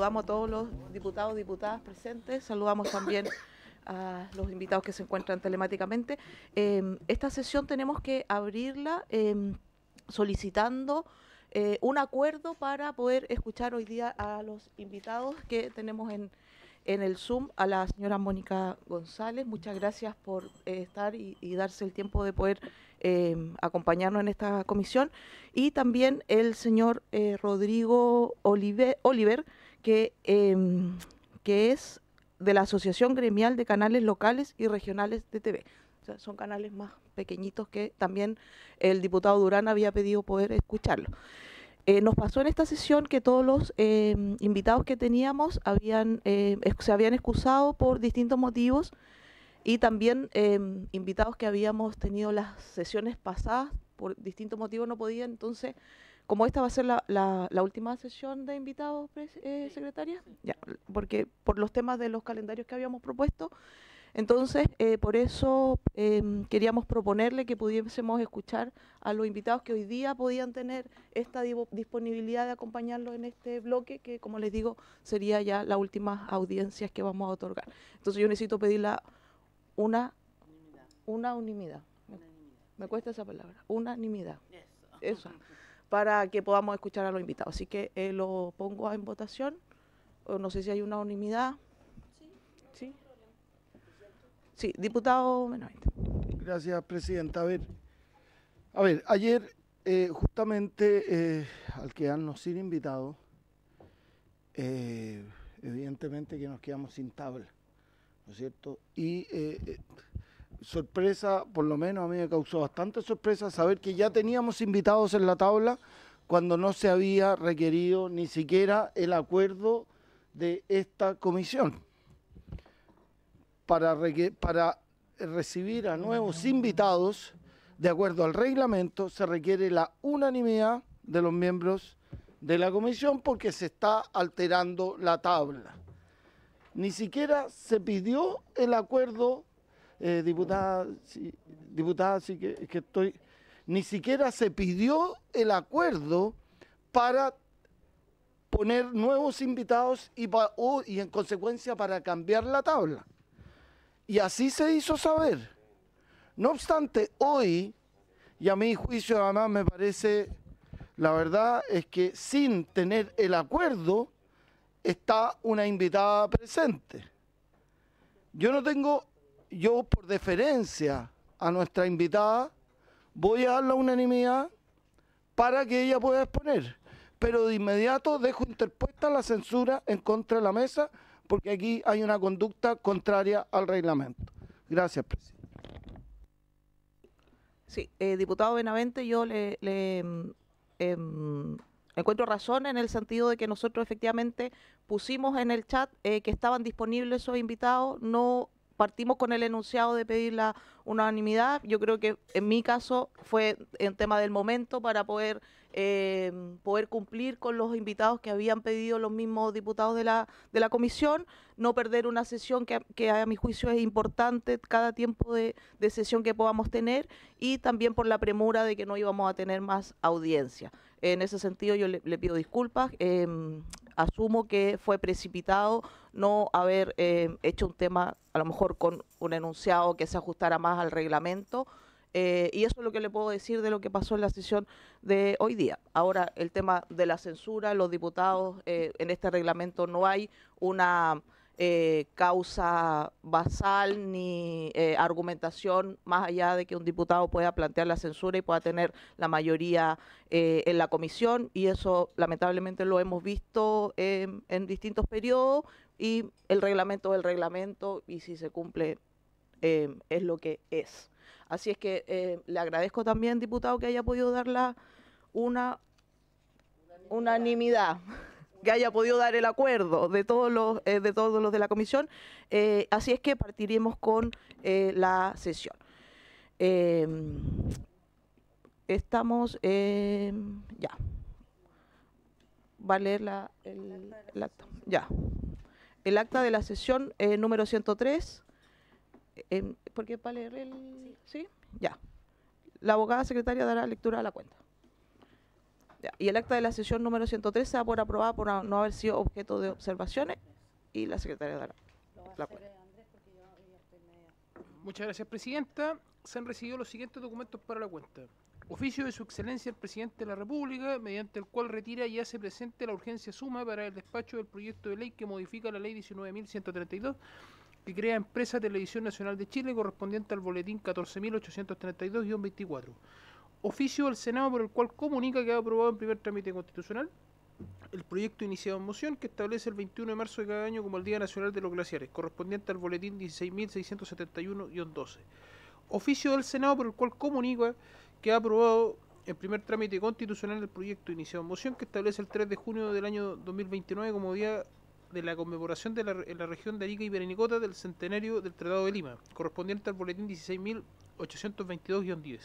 Saludamos a todos los diputados, y diputadas presentes, saludamos también a los invitados que se encuentran telemáticamente. Em, esta sesión tenemos que abrirla em, solicitando eh, un acuerdo para poder escuchar hoy día a los invitados que tenemos en, el Zoom, a la señora Mónica González. Muchas gracias por eh, estar y, darse el tiempo de poder em, acompañarnos en esta comisión. Y también el señor eh, Rodrigo Oliver Em, que, es de la Asociación Gremial de Canales Locales y Regionales de TV. son canales más pequeñitos que también el diputado Durán había pedido poder escucharlo. Eh, nos pasó en esta sesión que todos los em, invitados que teníamos habían, em, se habían excusado por distintos motivos y también invitados que habíamos tenido las sesiones pasadas por distintos motivos no podían, entonces como esta va a ser la, última sesión de invitados, eh, secretaria, porque por los temas de los calendarios que habíamos propuesto, entonces eh, por eso em, queríamos proponerle que pudiésemos escuchar a los invitados que hoy día podían tener esta disponibilidad de acompañarlos en este bloque, que como les digo, sería ya la última audiencia que vamos a otorgar. Entonces yo necesito pedirla una, unanimidad. Me, cuesta esa palabra, unanimidad. Eso. Eso. para que podamos escuchar a los invitados. Así que eh, lo pongo en votación. No sé si hay una unanimidad. Sí. Sí, diputado Menorita. Gracias, presidenta. A ver, a ver ayer eh, justamente eh, al quedarnos sin invitados, evidentemente que nos quedamos sin tabla, ¿no es cierto? Y sorpresa, por lo menos a mí me causó bastante sorpresa saber que ya teníamos invitados en la tabla cuando no se había requerido ni siquiera el acuerdo de esta comisión para, para recibir a nuevos invitados, de acuerdo al reglamento, se requiere la unanimidad de los miembros de la comisión porque se está alterando la tabla. Ni siquiera se pidió el acuerdo eh, diputada, diputada, que, estoy, ni siquiera se pidió el acuerdo para poner nuevos invitados y, y en consecuencia para cambiar la tabla. Y así se hizo saber. No obstante, hoy, y a mi juicio además me parece, la verdad es que sin tener el acuerdo está una invitada presente. Yo no tengo yo por deferencia a nuestra invitada voy a dar la unanimidad para que ella pueda exponer. Pero de inmediato dejo interpuesta la censura en contra de la mesa porque aquí hay una conducta contraria al reglamento. Gracias, presidente. Sí, eh, diputado Benavente, yo le, mm, em, encuentro razón en el sentido de que nosotros efectivamente pusimos en el chat eh, que estaban disponibles esos invitados, no partimos con el enunciado de pedir la unanimidad. Yo creo que en mi caso fue en tema del momento para poder, eh, poder cumplir con los invitados que habían pedido los mismos diputados de la, de la comisión, no perder una sesión que, a mi juicio es importante cada tiempo de, de sesión que podamos tener y también por la premura de que no íbamos a tener más audiencia. En ese sentido yo le, pido disculpas. Em, asumo que fue precipitado no haber em, hecho un tema a lo mejor con un enunciado que se ajustara más al reglamento. Eh, y eso es lo que le puedo decir de lo que pasó en la sesión de hoy día. Ahora, el tema de la censura, los diputados, eh, en este reglamento no hay una eh, causa basal ni eh, argumentación más allá de que un diputado pueda plantear la censura y pueda tener la mayoría eh, en la comisión y eso lamentablemente lo hemos visto en distintos periodos y el reglamento el reglamento y si se cumple es lo que es. Así es que le agradezco también, diputado, que haya podido dar la una unanimidad que haya podido dar el acuerdo de todos los, eh, de, todos los de la comisión. Eh, así es que partiremos con eh, la sesión. Em, estamos, ya, va a leer la, el, acta, ya. El acta de la sesión número 103, em, ¿por qué va leer el...? ¿Sí? Ya. La abogada secretaria dará lectura a la cuenta. Y el acta de la sesión número 103 se da por aprobada por no haber sido objeto de observaciones y la secretaria dará la cuenta. Muchas gracias, Presidenta. Se han recibido los siguientes documentos para la cuenta. Oficio de Su Excelencia el Presidente de la República, mediante el cual retira y hace presente la urgencia suma para el despacho del proyecto de ley que modifica la Ley 19.132 que crea Empresa Televisión Nacional de Chile correspondiente al Boletín 14.832-24. Oficio del Senado por el cual comunica que ha aprobado en primer trámite constitucional el proyecto iniciado en moción que establece el 21 de marzo de cada año como el Día Nacional de los Glaciares, correspondiente al boletín 16.671-12. Oficio del Senado por el cual comunica que ha aprobado en primer trámite constitucional el proyecto iniciado en moción que establece el 3 de junio del año 2029 como Día de la conmemoración de la, la región de Arica y Berenicota del centenario del Tratado de Lima, correspondiente al boletín 16.822-10.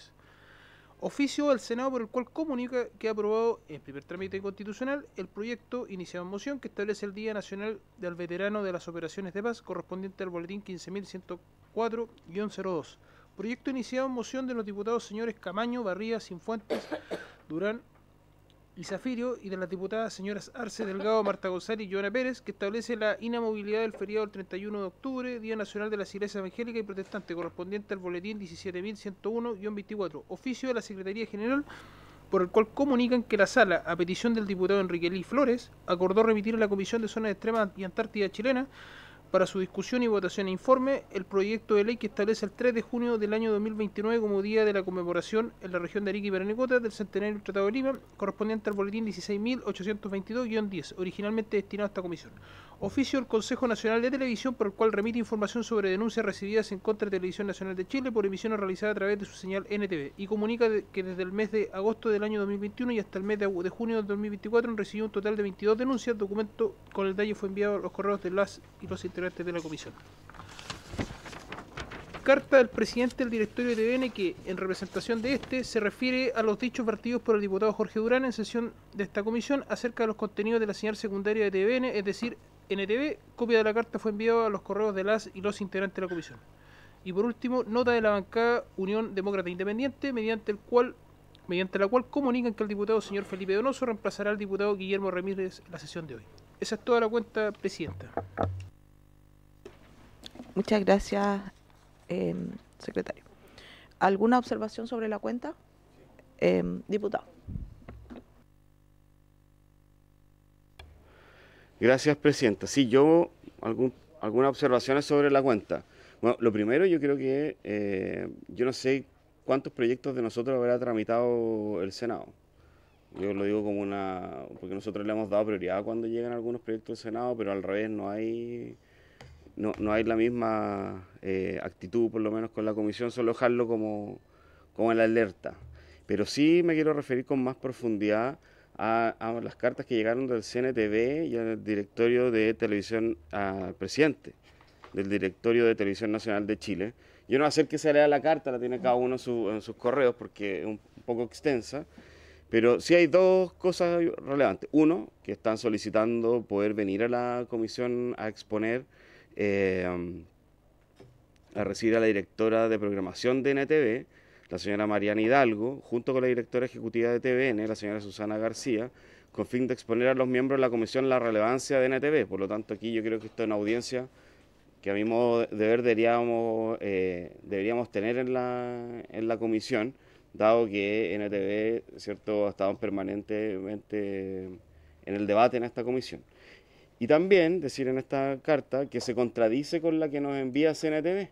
Oficio del Senado por el cual comunica que ha aprobado en primer trámite constitucional el proyecto iniciado en moción que establece el Día Nacional del Veterano de las Operaciones de Paz correspondiente al boletín 15104-02. Proyecto iniciado en moción de los diputados señores Camaño, Barría, Sinfuentes, Durán, y y de las diputadas señoras Arce Delgado, Marta González y Joana Pérez, que establece la inamovilidad del feriado del 31 de octubre, Día Nacional de las Iglesias Evangélicas y Protestantes, correspondiente al boletín 17.101-24, oficio de la Secretaría General, por el cual comunican que la sala, a petición del diputado Enrique Lee Flores, acordó remitir a la Comisión de Zonas Extremas y Antártida Chilena para su discusión y votación e informe el proyecto de ley que establece el 3 de junio del año 2029 como día de la conmemoración en la región de Arica y Parinacota del centenario del Tratado de Lima, correspondiente al boletín 16.822-10, originalmente destinado a esta comisión. Oficio del Consejo Nacional de Televisión por el cual remite información sobre denuncias recibidas en contra de Televisión Nacional de Chile por emisiones realizadas a través de su señal NTV y comunica que desde el mes de agosto del año 2021 y hasta el mes de junio de 2024 recibió un total de 22 denuncias. Documento con el detalle fue enviado a los correos de las y los de la comisión. Carta del presidente del directorio de TVN que, en representación de este, se refiere a los dichos partidos por el diputado Jorge Durán en sesión de esta comisión acerca de los contenidos de la señal secundaria de TVN, es decir, NTV. Copia de la carta fue enviada a los correos de las y los integrantes de la comisión. Y por último, nota de la bancada Unión Demócrata Independiente, mediante el cual mediante la cual comunican que el diputado señor Felipe Donoso reemplazará al diputado Guillermo Ramírez en la sesión de hoy. Esa es toda la cuenta, presidenta. Muchas gracias, em, secretario. ¿Alguna observación sobre la cuenta? Em, diputado. Gracias, Presidenta. Sí, yo algún, algunas observaciones sobre la cuenta. Bueno, lo primero yo creo que eh, yo no sé cuántos proyectos de nosotros habrá tramitado el Senado. Yo lo digo como una... porque nosotros le hemos dado prioridad cuando llegan algunos proyectos del Senado, pero al revés no hay no, hay la misma eh, actitud, por lo menos con la comisión, solo dejarlo como, como en la alerta. Pero sí me quiero referir con más profundidad a, las cartas que llegaron del CNTV y al directorio de televisión, al presidente del directorio de Televisión Nacional de Chile. Yo no sé a hacer que se lea la carta, la tiene cada uno en sus correos porque es un poco extensa, pero sí hay dos cosas relevantes. Uno, que están solicitando poder venir a la comisión a exponer Em, a recibir a la directora de programación de NTV, la señora Mariana Hidalgo, junto con la directora ejecutiva de TVN, la señora Susana García, con fin de exponer a los miembros de la comisión la relevancia de NTV. Por lo tanto, aquí yo creo que esto es una audiencia que a mi modo de ver deberíamos, eh, deberíamos tener en la, en la comisión, dado que NTV ¿cierto? ha estado permanentemente en el debate en esta comisión. Y también decir en esta carta que se contradice con la que nos envía CNTV,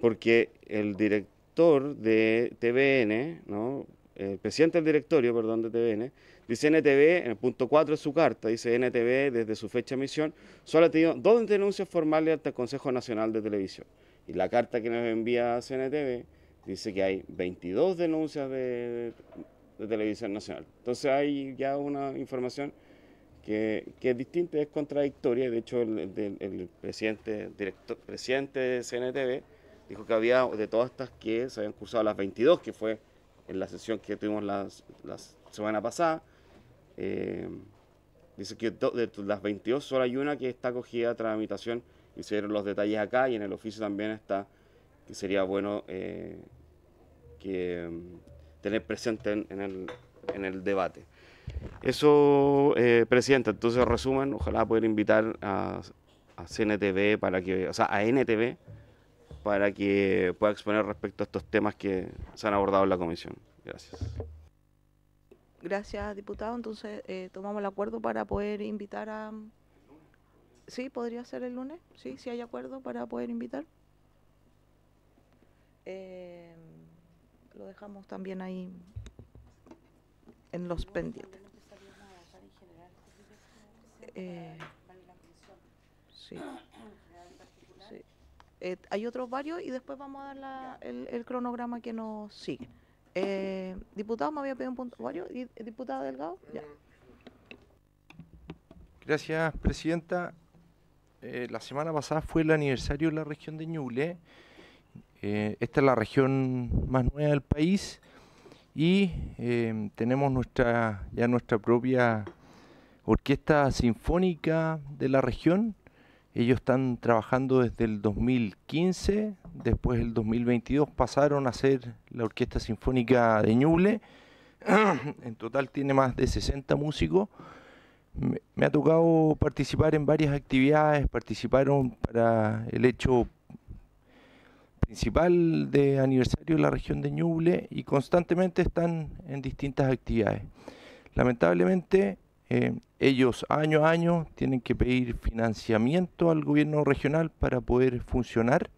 porque el director de TVN, ¿no? el presidente del directorio, perdón, de TVN, dice NTV, en el punto 4 de su carta, dice NTV desde su fecha de emisión, solo ha tenido dos denuncias formales hasta el Consejo Nacional de Televisión. Y la carta que nos envía CNTV dice que hay 22 denuncias de, de Televisión Nacional. Entonces hay ya una información que, es distinta, es contradictoria. De hecho, el, presidente, director, presidente de CNTV dijo que había de todas estas que se habían cursado las 22, que fue en la sesión que tuvimos la semana pasada. Eh, dice que de las 22 solo hay una que está acogida a tramitación y se los detalles acá y en el oficio también está que sería bueno eh, que, mm, tener presente en, el, en el debate. Eso, eh, Presidenta, entonces resumen, ojalá poder invitar a, a CNTV para que, o sea, a NTV para que pueda exponer respecto a estos temas que se han abordado en la comisión. Gracias. Gracias, diputado. Entonces, eh, tomamos el acuerdo para poder invitar a... Sí, podría ser el lunes, sí, si hay acuerdo para poder invitar. Eh, lo dejamos también ahí en los pendientes. Eh, eh, hay otros varios y después vamos a dar el, cronograma que nos sigue. Eh, diputado, me había pedido un punto. ¿Varios? ¿Diputado Delgado? Gracias, Presidenta. la semana pasada fue el aniversario de la región de Ñuble. esta es la región más nueva del país y em, tenemos nuestra, ya nuestra propia orquesta sinfónica de la región. Ellos están trabajando desde el 2015, después del 2022 pasaron a ser la Orquesta Sinfónica de Ñuble. en total tiene más de 60 músicos. Me, me ha tocado participar en varias actividades, participaron para el hecho principal de aniversario de la región de Ñuble y constantemente están en distintas actividades. Lamentablemente, eh, ellos año a año tienen que pedir financiamiento al gobierno regional para poder funcionar.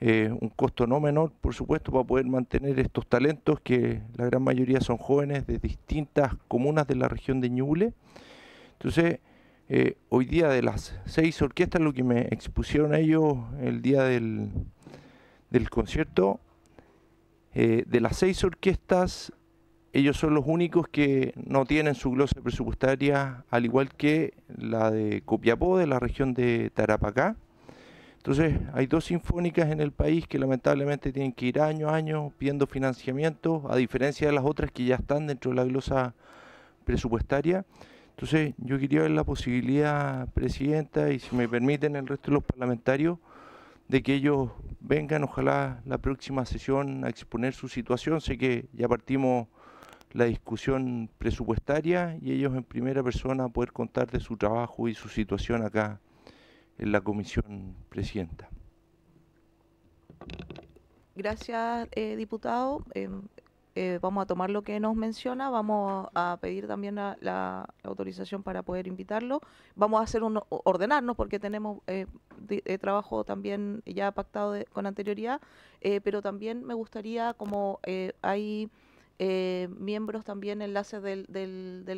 Eh, un costo no menor, por supuesto, para poder mantener estos talentos que la gran mayoría son jóvenes de distintas comunas de la región de Ñuble. Entonces, eh, hoy día de las seis orquestas, lo que me expusieron ellos el día del, del concierto, eh, de las seis orquestas, ellos son los únicos que no tienen su glosa presupuestaria, al igual que la de Copiapó, de la región de Tarapacá. Entonces, hay dos sinfónicas en el país que lamentablemente tienen que ir año a año pidiendo financiamiento, a diferencia de las otras que ya están dentro de la glosa presupuestaria. Entonces, yo quería ver la posibilidad, Presidenta, y si me permiten el resto de los parlamentarios, de que ellos vengan, ojalá, la próxima sesión a exponer su situación. Sé que ya partimos la discusión presupuestaria y ellos en primera persona poder contar de su trabajo y su situación acá en la comisión presidenta. Gracias, eh, diputado. Em, eh, vamos a tomar lo que nos menciona, vamos a pedir también la, autorización para poder invitarlo, vamos a hacer ordenarnos porque tenemos eh, de, eh, trabajo también ya pactado con anterioridad, pero también me gustaría, como hay miembros también enlaces del,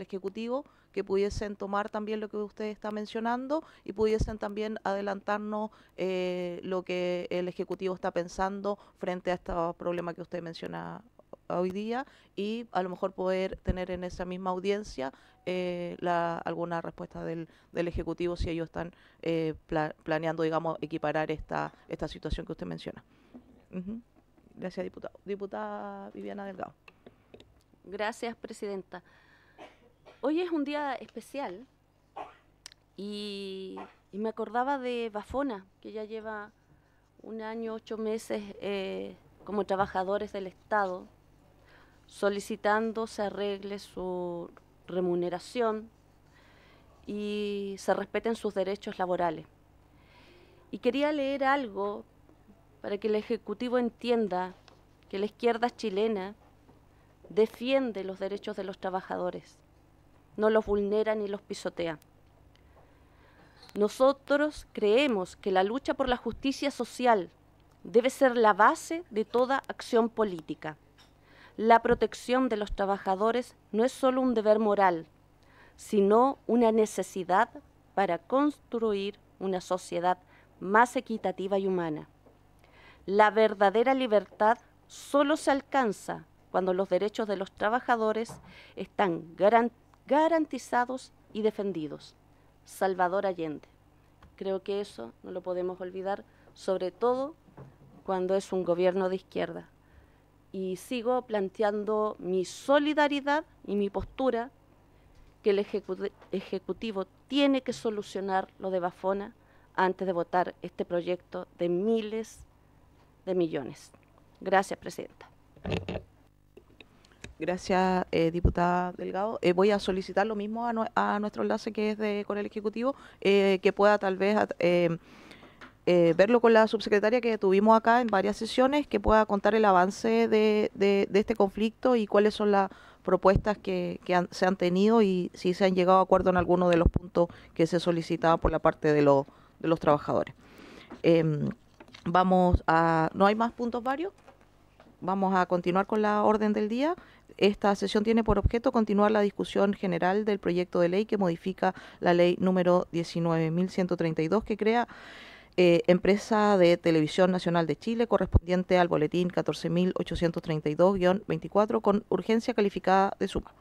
Ejecutivo, que pudiesen tomar también lo que usted está mencionando y pudiesen también adelantarnos lo que el Ejecutivo está pensando frente a este problema que usted menciona hoy día y a lo mejor poder tener en esa misma audiencia eh, la, alguna respuesta del, del, Ejecutivo si ellos están eh, planeando, digamos, equiparar esta, esta situación que usted menciona. Gracias, diputado. Diputada Viviana Delgado. Gracias, Presidenta. Hoy es un día especial y, me acordaba de Bafona, que ya lleva un año, ocho meses eh, como trabajadores del Estado, solicitando se arregle su remuneración y se respeten sus derechos laborales. Y quería leer algo para que el Ejecutivo entienda que la izquierda chilena defiende los derechos de los trabajadores, no los vulnera ni los pisotea. Nosotros creemos que la lucha por la justicia social debe ser la base de toda acción política la protección de los trabajadores no es solo un deber moral, sino una necesidad para construir una sociedad más equitativa y humana. La verdadera libertad solo se alcanza cuando los derechos de los trabajadores están garantizados y defendidos. Salvador Allende. Creo que eso no lo podemos olvidar, sobre todo cuando es un gobierno de izquierda y sigo planteando mi solidaridad y mi postura que el Ejecutivo tiene que solucionar lo de Bafona antes de votar este proyecto de miles de millones. Gracias, Presidenta. Gracias, eh, diputada Delgado. Eh, voy a solicitar lo mismo a, nuestro enlace que es con el Ejecutivo, eh, que pueda tal vez... Eh, verlo con la subsecretaria que tuvimos acá en varias sesiones, que pueda contar el avance de, este conflicto y cuáles son las propuestas que, se han tenido y si se han llegado a acuerdo en alguno de los puntos que se solicitaba por la parte de, los trabajadores. Em, vamos a... ¿No hay más puntos varios? Vamos a continuar con la orden del día. Esta sesión tiene por objeto continuar la discusión general del proyecto de ley que modifica la ley número 19.132 que crea eh, empresa de Televisión Nacional de Chile, correspondiente al boletín 14.832-24, con urgencia calificada de suma.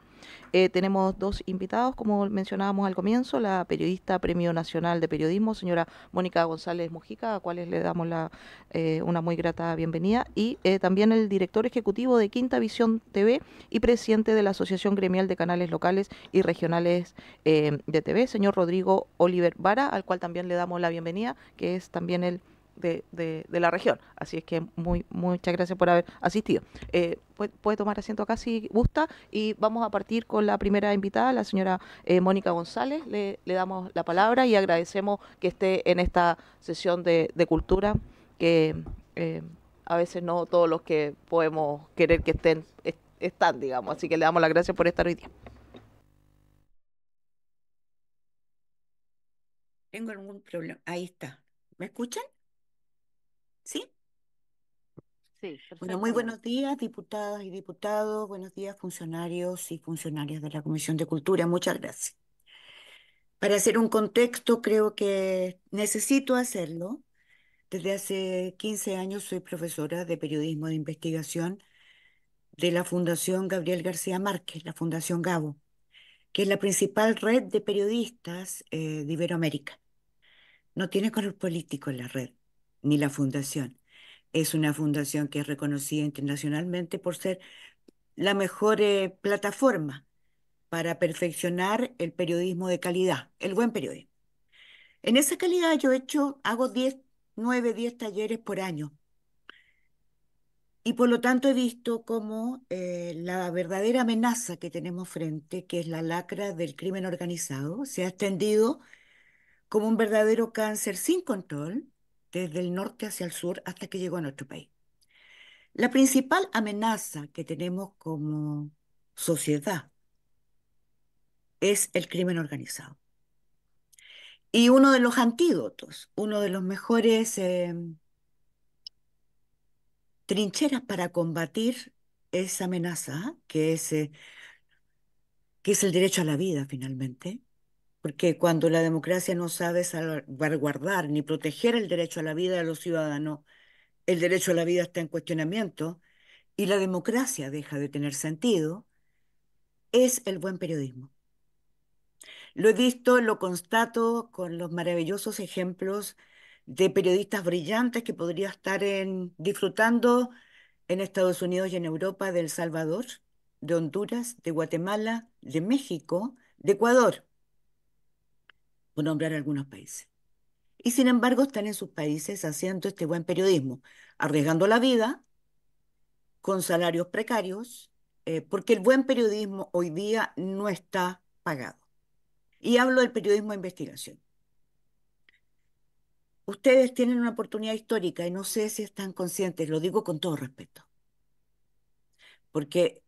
Eh, tenemos dos invitados, como mencionábamos al comienzo, la periodista Premio Nacional de Periodismo, señora Mónica González Mujica, a cuales le damos la, eh, una muy grata bienvenida, y eh, también el director ejecutivo de Quinta Visión TV y presidente de la Asociación Gremial de Canales Locales y Regionales de TV, señor Rodrigo Oliver Vara, al cual también le damos la bienvenida, que es también el de, la región. Así es que muy, muchas gracias por haber asistido. Eh, puede, tomar asiento acá si gusta y vamos a partir con la primera invitada, la señora eh, Mónica González. Le, damos la palabra y agradecemos que esté en esta sesión de, cultura que eh, a veces no todos los que podemos querer que estén están, digamos. Así que le damos las gracias por estar hoy día. Tengo algún problema. Ahí está. ¿Me escuchan? ¿Sí? Sí, bueno, muy buenos días, diputadas y diputados, buenos días, funcionarios y funcionarias de la Comisión de Cultura, muchas gracias. Para hacer un contexto, creo que necesito hacerlo. Desde hace 15 años soy profesora de periodismo de investigación de la Fundación Gabriel García Márquez, la Fundación Gabo, que es la principal red de periodistas eh, de Iberoamérica. No tiene color político en la red ni la fundación. Es una fundación que es reconocida internacionalmente por ser la mejor eh, plataforma para perfeccionar el periodismo de calidad, el buen periodismo. En esa calidad yo he hecho, hago 10, 9, 10 talleres por año. Y por lo tanto he visto como eh, la verdadera amenaza que tenemos frente, que es la lacra del crimen organizado, se ha extendido como un verdadero cáncer sin control desde el norte hacia el sur hasta que llegó a nuestro país. La principal amenaza que tenemos como sociedad es el crimen organizado. Y uno de los antídotos, uno de los mejores em, trincheras para combatir esa amenaza, que es, eh, que es el derecho a la vida finalmente, porque cuando la democracia no sabe salvaguardar ni proteger el derecho a la vida de los ciudadanos, el derecho a la vida está en cuestionamiento y la democracia deja de tener sentido, es el buen periodismo. Lo he visto, lo constato con los maravillosos ejemplos de periodistas brillantes que podría estar disfrutando en Estados Unidos y en Europa de El Salvador, de Honduras, de Guatemala, de México, de Ecuador por nombrar algunos países. Y sin embargo están en sus países haciendo este buen periodismo, arriesgando la vida, con salarios precarios, eh, porque el buen periodismo hoy día no está pagado. Y hablo del periodismo de investigación. Ustedes tienen una oportunidad histórica y no sé si están conscientes, lo digo con todo respeto, porque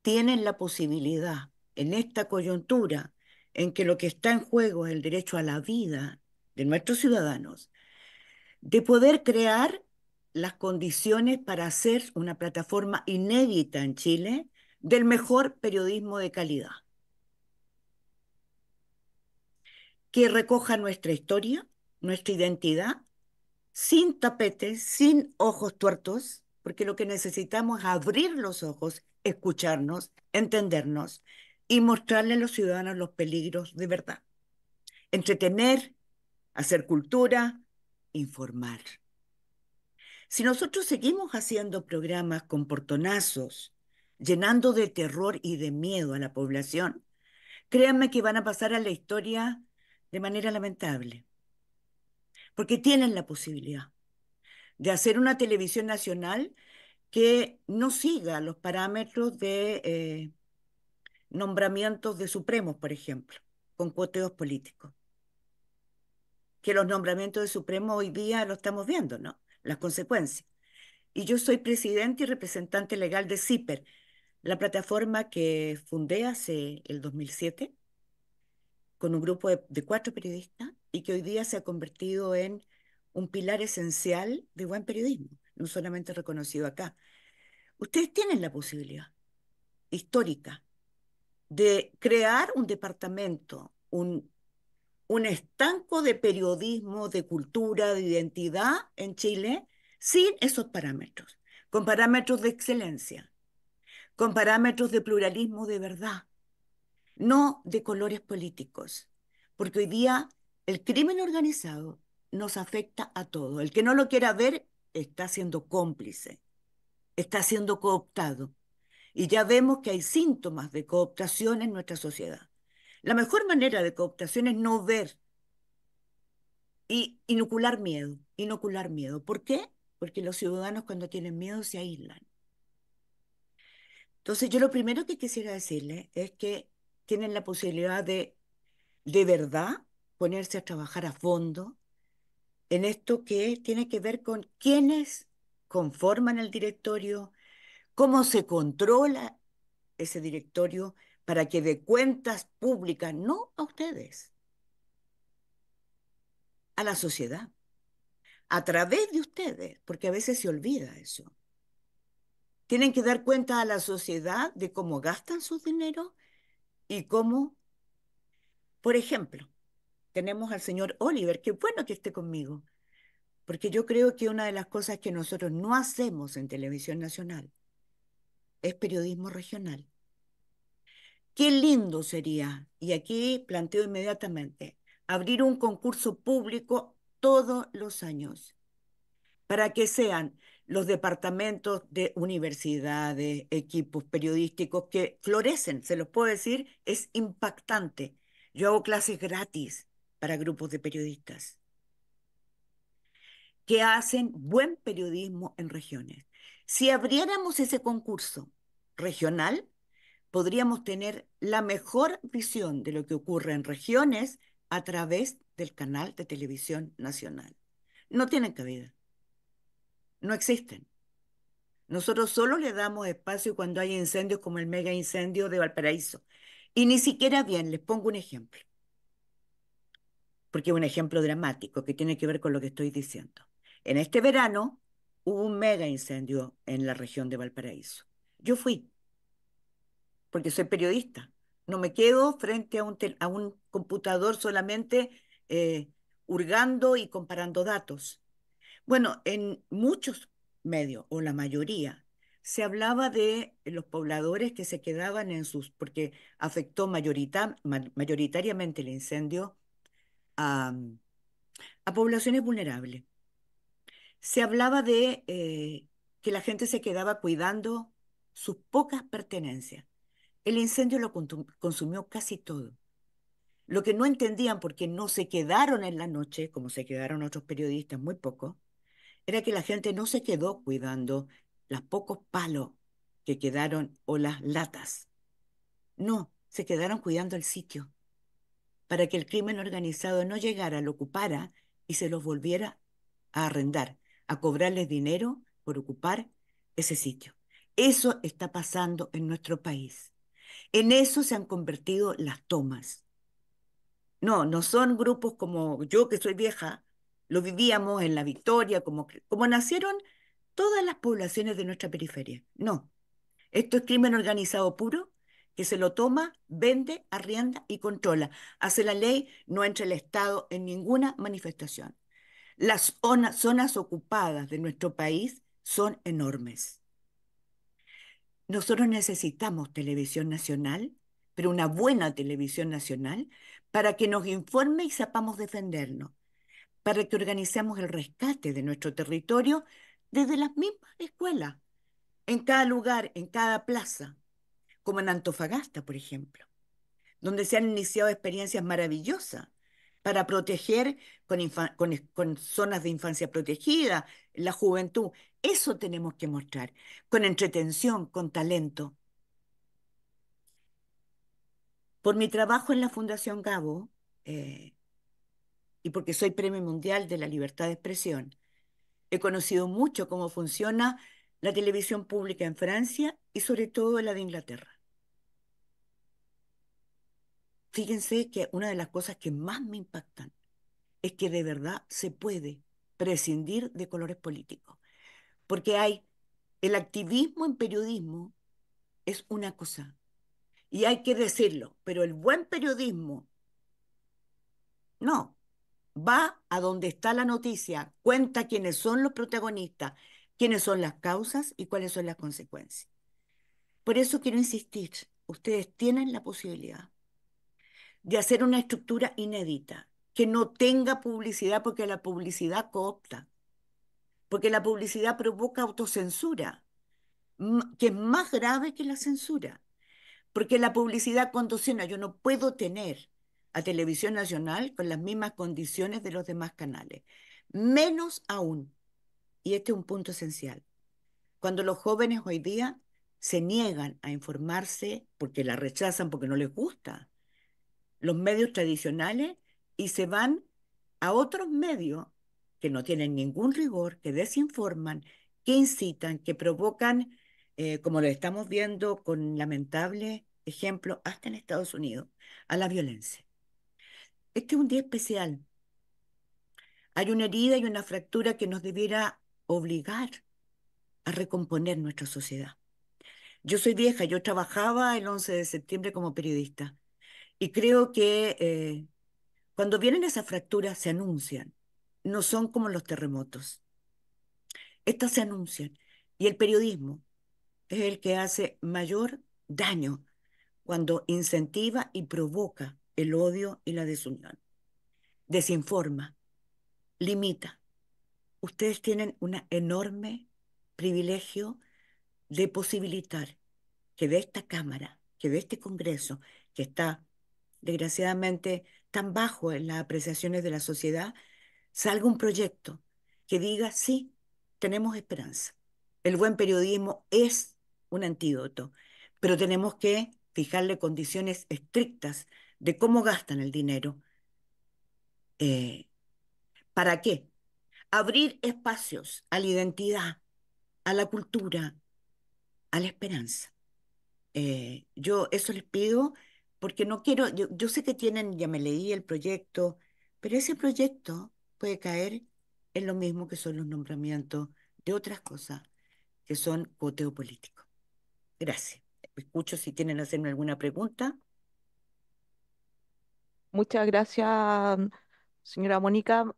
tienen la posibilidad en esta coyuntura en que lo que está en juego es el derecho a la vida de nuestros ciudadanos, de poder crear las condiciones para hacer una plataforma inédita en Chile del mejor periodismo de calidad, que recoja nuestra historia, nuestra identidad, sin tapetes, sin ojos tuertos, porque lo que necesitamos es abrir los ojos, escucharnos, entendernos y mostrarle a los ciudadanos los peligros de verdad. Entretener, hacer cultura, informar. Si nosotros seguimos haciendo programas con portonazos, llenando de terror y de miedo a la población, créanme que van a pasar a la historia de manera lamentable, porque tienen la posibilidad de hacer una televisión nacional que no siga los parámetros de eh, nombramientos de supremos, por ejemplo, con cuoteos políticos. Que los nombramientos de supremos hoy día lo estamos viendo, ¿no? Las consecuencias. Y yo soy presidente y representante legal de CIPER, la plataforma que fundé hace el 2007 con un grupo de, de cuatro periodistas y que hoy día se ha convertido en un pilar esencial de buen periodismo, no solamente reconocido acá. Ustedes tienen la posibilidad histórica de crear un departamento, un, un estanco de periodismo, de cultura, de identidad en Chile, sin esos parámetros, con parámetros de excelencia, con parámetros de pluralismo de verdad, no de colores políticos, porque hoy día el crimen organizado nos afecta a todos. El que no lo quiera ver está siendo cómplice, está siendo cooptado. Y ya vemos que hay síntomas de cooptación en nuestra sociedad. La mejor manera de cooptación es no ver y inocular miedo, inocular miedo. ¿Por qué? Porque los ciudadanos cuando tienen miedo se aíslan. Entonces yo lo primero que quisiera decirles es que tienen la posibilidad de de verdad ponerse a trabajar a fondo en esto que tiene que ver con quienes conforman el directorio, cómo se controla ese directorio para que de cuentas públicas, no a ustedes, a la sociedad, a través de ustedes, porque a veces se olvida eso. Tienen que dar cuenta a la sociedad de cómo gastan su dinero y cómo, por ejemplo, tenemos al señor Oliver, qué bueno que esté conmigo, porque yo creo que una de las cosas que nosotros no hacemos en Televisión Nacional es periodismo regional. Qué lindo sería, y aquí planteo inmediatamente, abrir un concurso público todos los años para que sean los departamentos de universidades, equipos periodísticos que florecen, se los puedo decir, es impactante. Yo hago clases gratis para grupos de periodistas que hacen buen periodismo en regiones. Si abriéramos ese concurso, regional, podríamos tener la mejor visión de lo que ocurre en regiones a través del canal de televisión nacional. No tienen cabida. No existen. Nosotros solo le damos espacio cuando hay incendios como el mega incendio de Valparaíso. Y ni siquiera bien, les pongo un ejemplo. Porque es un ejemplo dramático que tiene que ver con lo que estoy diciendo. En este verano hubo un mega incendio en la región de Valparaíso. Yo fui, porque soy periodista. No me quedo frente a un, a un computador solamente eh, hurgando y comparando datos. Bueno, en muchos medios, o la mayoría, se hablaba de los pobladores que se quedaban en sus, porque afectó mayoritariamente el incendio a, poblaciones vulnerables. Se hablaba de eh, que la gente se quedaba cuidando sus pocas pertenencias. El incendio lo consumió casi todo. Lo que no entendían porque no se quedaron en la noche, como se quedaron otros periodistas, muy pocos, era que la gente no se quedó cuidando los pocos palos que quedaron o las latas. No, se quedaron cuidando el sitio para que el crimen organizado no llegara, lo ocupara y se los volviera a arrendar, a cobrarles dinero por ocupar ese sitio. Eso está pasando en nuestro país. En eso se han convertido las tomas. No, no son grupos como yo, que soy vieja, lo vivíamos en La Victoria, como, nacieron todas las poblaciones de nuestra periferia. No. Esto es crimen organizado puro que se lo toma, vende, arrienda y controla. Hace la ley, no entra el Estado en ninguna manifestación. Las zonas ocupadas de nuestro país son enormes nosotros necesitamos televisión nacional, pero una buena televisión nacional, para que nos informe y sepamos defendernos, para que organicemos el rescate de nuestro territorio desde las mismas escuelas, en cada lugar, en cada plaza, como en Antofagasta, por ejemplo, donde se han iniciado experiencias maravillosas para proteger con, zonas de infancia protegida, la juventud. Eso tenemos que mostrar, con entretención, con talento. Por mi trabajo en la Fundación Gabo, eh, y porque soy Premio Mundial de la Libertad de Expresión, he conocido mucho cómo funciona la televisión pública en Francia y sobre todo la de Inglaterra fíjense que una de las cosas que más me impactan es que de verdad se puede prescindir de colores políticos. Porque hay el activismo en periodismo es una cosa, y hay que decirlo, pero el buen periodismo no, va a donde está la noticia, cuenta quiénes son los protagonistas, quiénes son las causas y cuáles son las consecuencias. Por eso quiero insistir, ustedes tienen la posibilidad de hacer una estructura inédita, que no tenga publicidad porque la publicidad coopta, porque la publicidad provoca autocensura, que es más grave que la censura, porque la publicidad condiciona, yo no puedo tener a Televisión Nacional con las mismas condiciones de los demás canales, menos aún, y este es un punto esencial, cuando los jóvenes hoy día se niegan a informarse porque la rechazan, porque no les gusta, los medios tradicionales y se van a otros medios que no tienen ningún rigor, que desinforman, que incitan, que provocan, eh, como lo estamos viendo con lamentable ejemplo, hasta en Estados Unidos, a la violencia. Este es un día especial. Hay una herida y una fractura que nos debiera obligar a recomponer nuestra sociedad. Yo soy vieja, yo trabajaba el 11 de septiembre como periodista. Y creo que eh, cuando vienen esas fracturas se anuncian, no son como los terremotos. Estas se anuncian. Y el periodismo es el que hace mayor daño cuando incentiva y provoca el odio y la desunión. Desinforma, limita. Ustedes tienen un enorme privilegio de posibilitar que de esta Cámara, que de este Congreso, que está desgraciadamente tan bajo en las apreciaciones de la sociedad, salga un proyecto que diga, sí, tenemos esperanza. El buen periodismo es un antídoto, pero tenemos que fijarle condiciones estrictas de cómo gastan el dinero. Eh, ¿Para qué? Abrir espacios a la identidad, a la cultura, a la esperanza. Eh, yo eso les pido porque no quiero, yo, sé que tienen, ya me leí el proyecto, pero ese proyecto puede caer en lo mismo que son los nombramientos de otras cosas, que son coteo político. Gracias. Escucho si tienen hacerme alguna pregunta. Muchas gracias, señora Mónica.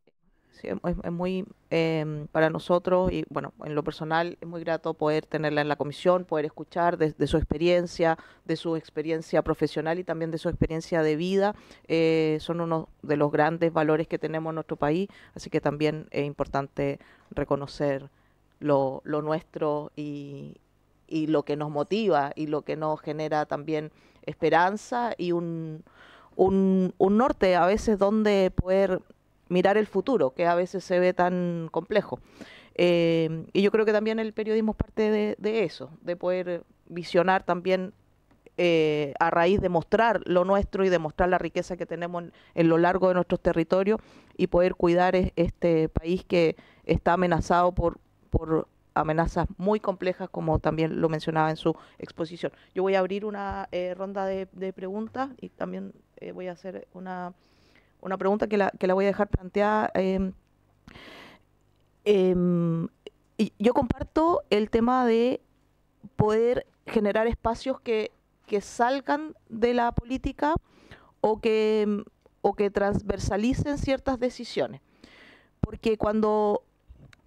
Sí, es, muy em, para nosotros y bueno, en lo personal es muy grato poder tenerla en la comisión, poder escuchar de, su experiencia, de su experiencia profesional y también de su experiencia de vida. Eh, son uno de los grandes valores que tenemos en nuestro país, así que también es importante reconocer lo, nuestro y, lo que nos motiva y lo que nos genera también esperanza y un, un norte a veces donde poder mirar el futuro, que a veces se ve tan complejo. Eh, y yo creo que también el periodismo es parte de, eso, de poder visionar también eh, a raíz de mostrar lo nuestro y de mostrar la riqueza que tenemos en, lo largo de nuestros territorios y poder cuidar este país que está amenazado por, por amenazas muy complejas, como también lo mencionaba en su exposición. Yo voy a abrir una eh, ronda de, preguntas y también voy a hacer una una pregunta que la, que la voy a dejar planteada. Em, em, yo comparto el tema de poder generar espacios que, salgan de la política o que, em, o que transversalicen ciertas decisiones. Porque cuando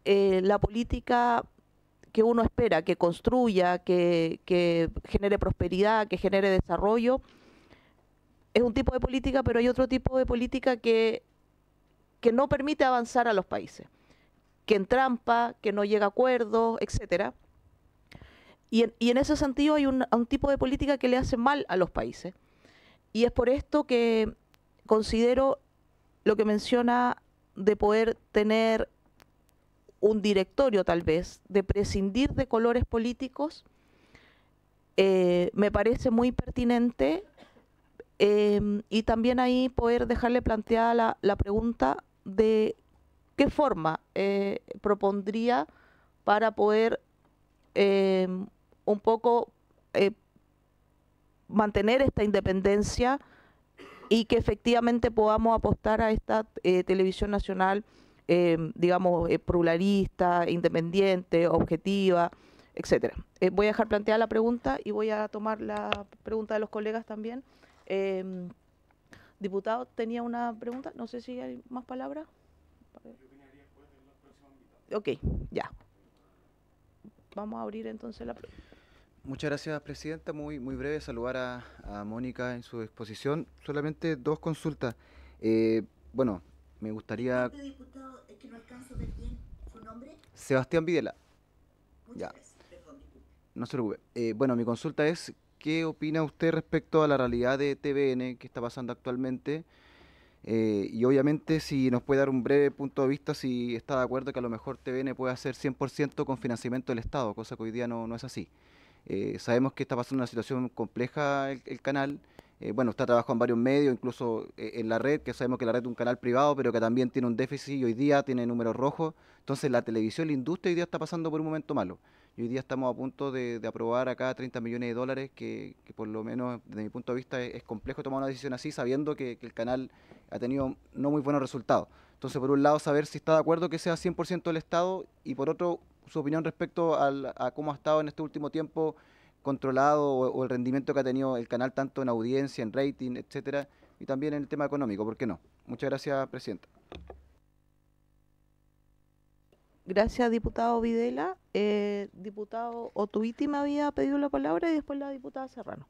eh, la política que uno espera, que construya, que genere prosperidad, que genere desarrollo, es un tipo de política, pero hay otro tipo de política que, que no permite avanzar a los países, que entrampa, que no llega a acuerdos, etc. Y en, ese sentido hay un, tipo de política que le hace mal a los países. Y es por esto que considero lo que menciona de poder tener un directorio tal vez, de prescindir de colores políticos, eh, me parece muy pertinente Em, y también ahí poder dejarle planteada la, pregunta de qué forma eh, propondría para poder em, un poco eh, mantener esta independencia y que efectivamente podamos apostar a esta eh, televisión nacional, em, digamos, pluralista, independiente, objetiva, etcétera. voy a dejar planteada la pregunta y voy a tomar la pregunta de los colegas también. Em, diputado, tenía una pregunta, no sé si hay más palabras. Ok, ya. Vamos a abrir entonces la pregunta. Muchas gracias, Presidenta. Muy, muy breve, saludar a, Mónica en su exposición. Solamente dos consultas. Eh, bueno, me gustaría... Este diputado, es que no alcanzo ver bien su nombre. Sebastián Videla. Muchas ya. Gracias. no se preocupe. Eh, bueno, mi consulta es ¿Qué opina usted respecto a la realidad de TVN que está pasando actualmente? Eh, y obviamente si nos puede dar un breve punto de vista si está de acuerdo que a lo mejor TVN puede hacer 100% con financiamiento del Estado, cosa que hoy día no, es así. Eh, sabemos que está pasando una situación compleja el, canal. Eh, bueno, está trabajando en varios medios, incluso en la red, que sabemos que la red es un canal privado, pero que también tiene un déficit y hoy día tiene números rojos. Entonces la televisión, la industria hoy día está pasando por un momento malo y hoy día estamos a punto de, aprobar acá 30 millones de dólares, que, por lo menos desde mi punto de vista es, complejo tomar una decisión así, sabiendo que, el canal ha tenido no muy buenos resultados. Entonces, por un lado, saber si está de acuerdo que sea 100% el Estado y por otro, su opinión respecto a cómo ha estado en este último tiempo controlado o, o el rendimiento que ha tenido el canal tanto en audiencia, en rating, etcétera, y también en el tema económico, ¿por qué no? Muchas gracias, Presidenta gracias, diputado Videla. Eh, diputado Otuiti me había pedido la palabra y después la diputada Serrano.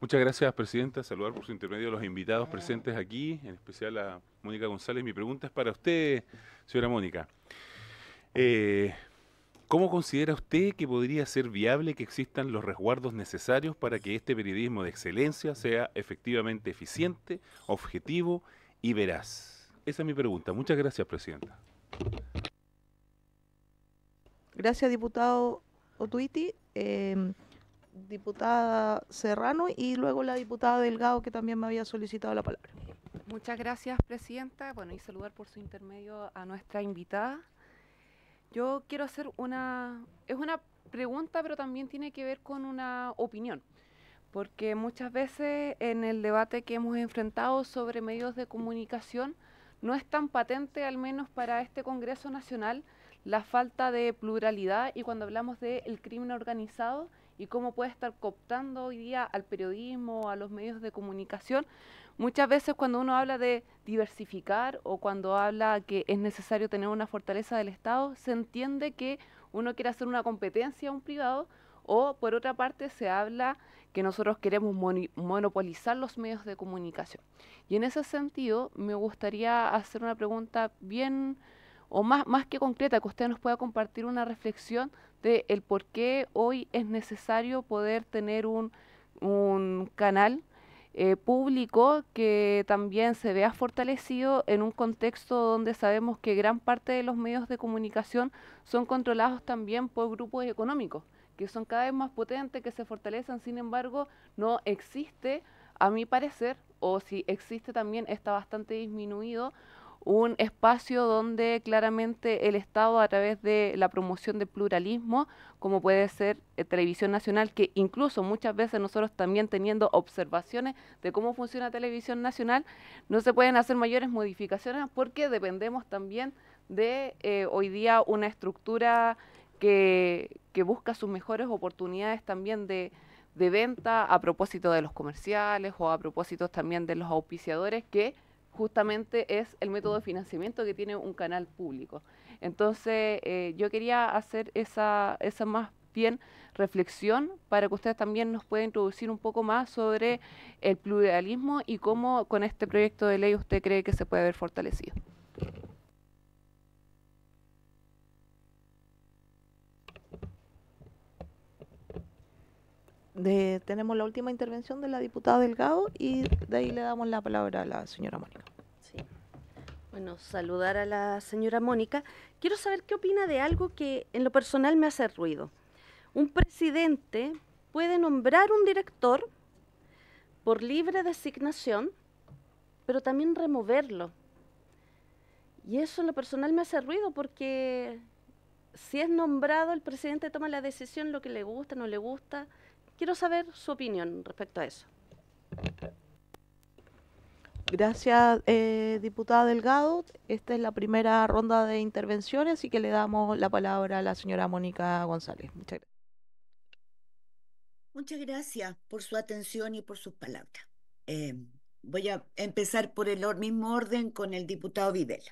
Muchas gracias, Presidenta. Saludar por su intermedio a los invitados presentes aquí, en especial a Mónica González. Mi pregunta es para usted, señora Mónica. Eh, ¿Cómo considera usted que podría ser viable que existan los resguardos necesarios para que este periodismo de excelencia sea efectivamente eficiente, objetivo y veraz? Esa es mi pregunta. Muchas gracias, Presidenta. Gracias, diputado Otuiti, em, diputada Serrano y luego la diputada Delgado, que también me había solicitado la palabra. Muchas gracias, Presidenta. Bueno, y saludar por su intermedio a nuestra invitada. Yo quiero hacer una... Es una pregunta, pero también tiene que ver con una opinión, porque muchas veces en el debate que hemos enfrentado sobre medios de comunicación no es tan patente, al menos para este Congreso Nacional, la falta de pluralidad y cuando hablamos del el crimen organizado y cómo puede estar cooptando hoy día al periodismo, a los medios de comunicación. Muchas veces cuando uno habla de diversificar o cuando habla que es necesario tener una fortaleza del Estado, se entiende que uno quiere hacer una competencia a un privado o por otra parte se habla que nosotros queremos monopolizar los medios de comunicación. Y en ese sentido, me gustaría hacer una pregunta bien, o más, más que concreta, que usted nos pueda compartir una reflexión de el por qué hoy es necesario poder tener un, un canal eh, público que también se vea fortalecido en un contexto donde sabemos que gran parte de los medios de comunicación son controlados también por grupos económicos que son cada vez más potentes, que se fortalecen, sin embargo, no existe, a mi parecer, o si existe también está bastante disminuido, un espacio donde claramente el Estado a través de la promoción del pluralismo, como puede ser eh, Televisión Nacional, que incluso muchas veces nosotros también teniendo observaciones de cómo funciona Televisión Nacional, no se pueden hacer mayores modificaciones porque dependemos también de eh, hoy día una estructura que, busca sus mejores oportunidades también de, venta a propósito de los comerciales o a propósito también de los auspiciadores, que justamente es el método de financiamiento que tiene un canal público. Entonces, eh, yo quería hacer esa, esa más bien reflexión para que ustedes también nos puedan introducir un poco más sobre el pluralismo y cómo con este proyecto de ley usted cree que se puede ver fortalecido. tenemos la última intervención de la diputada Delgado y de ahí le damos la palabra a la señora Mónica. Sí. Bueno, saludar a la señora Mónica. Quiero saber qué opina de algo que en lo personal me hace ruido. Un presidente puede nombrar un director por libre designación, pero también removerlo. Y eso en lo personal me hace ruido porque si es nombrado, el presidente toma la decisión, lo que le gusta, no le gusta, Quiero saber su opinión respecto a eso. Gracias, eh, diputada Delgado. Esta es la primera ronda de intervenciones así que le damos la palabra a la señora Mónica González. Muchas gracias. Muchas gracias por su atención y por sus palabras. Eh, voy a empezar por el mismo orden con el diputado Videla.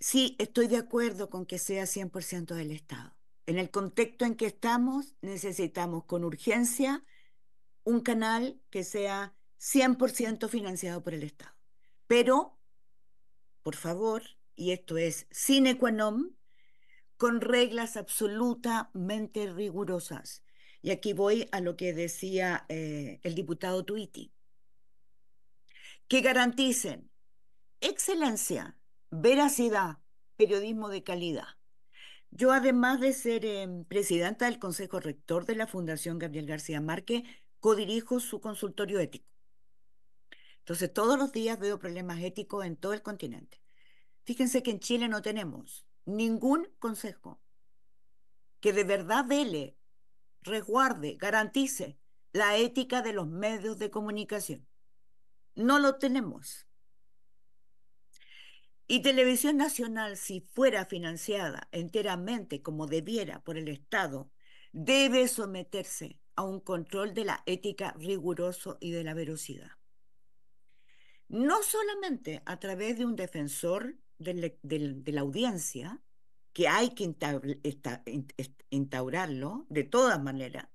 Sí, estoy de acuerdo con que sea 100% del Estado. En el contexto en que estamos, necesitamos con urgencia un canal que sea 100% financiado por el Estado. Pero, por favor, y esto es sine qua non, con reglas absolutamente rigurosas. Y aquí voy a lo que decía eh, el diputado Tuiti, que garanticen excelencia, veracidad, periodismo de calidad. Yo, además de ser em, presidenta del Consejo Rector de la Fundación Gabriel García Márquez, codirijo su consultorio ético. Entonces, todos los días veo problemas éticos en todo el continente. Fíjense que en Chile no tenemos ningún consejo que de verdad vele, resguarde, garantice la ética de los medios de comunicación. No lo tenemos. Y Televisión Nacional, si fuera financiada enteramente como debiera por el Estado, debe someterse a un control de la ética riguroso y de la verosidad. No solamente a través de un defensor de, la audiencia, que hay que instaurarlo de todas maneras.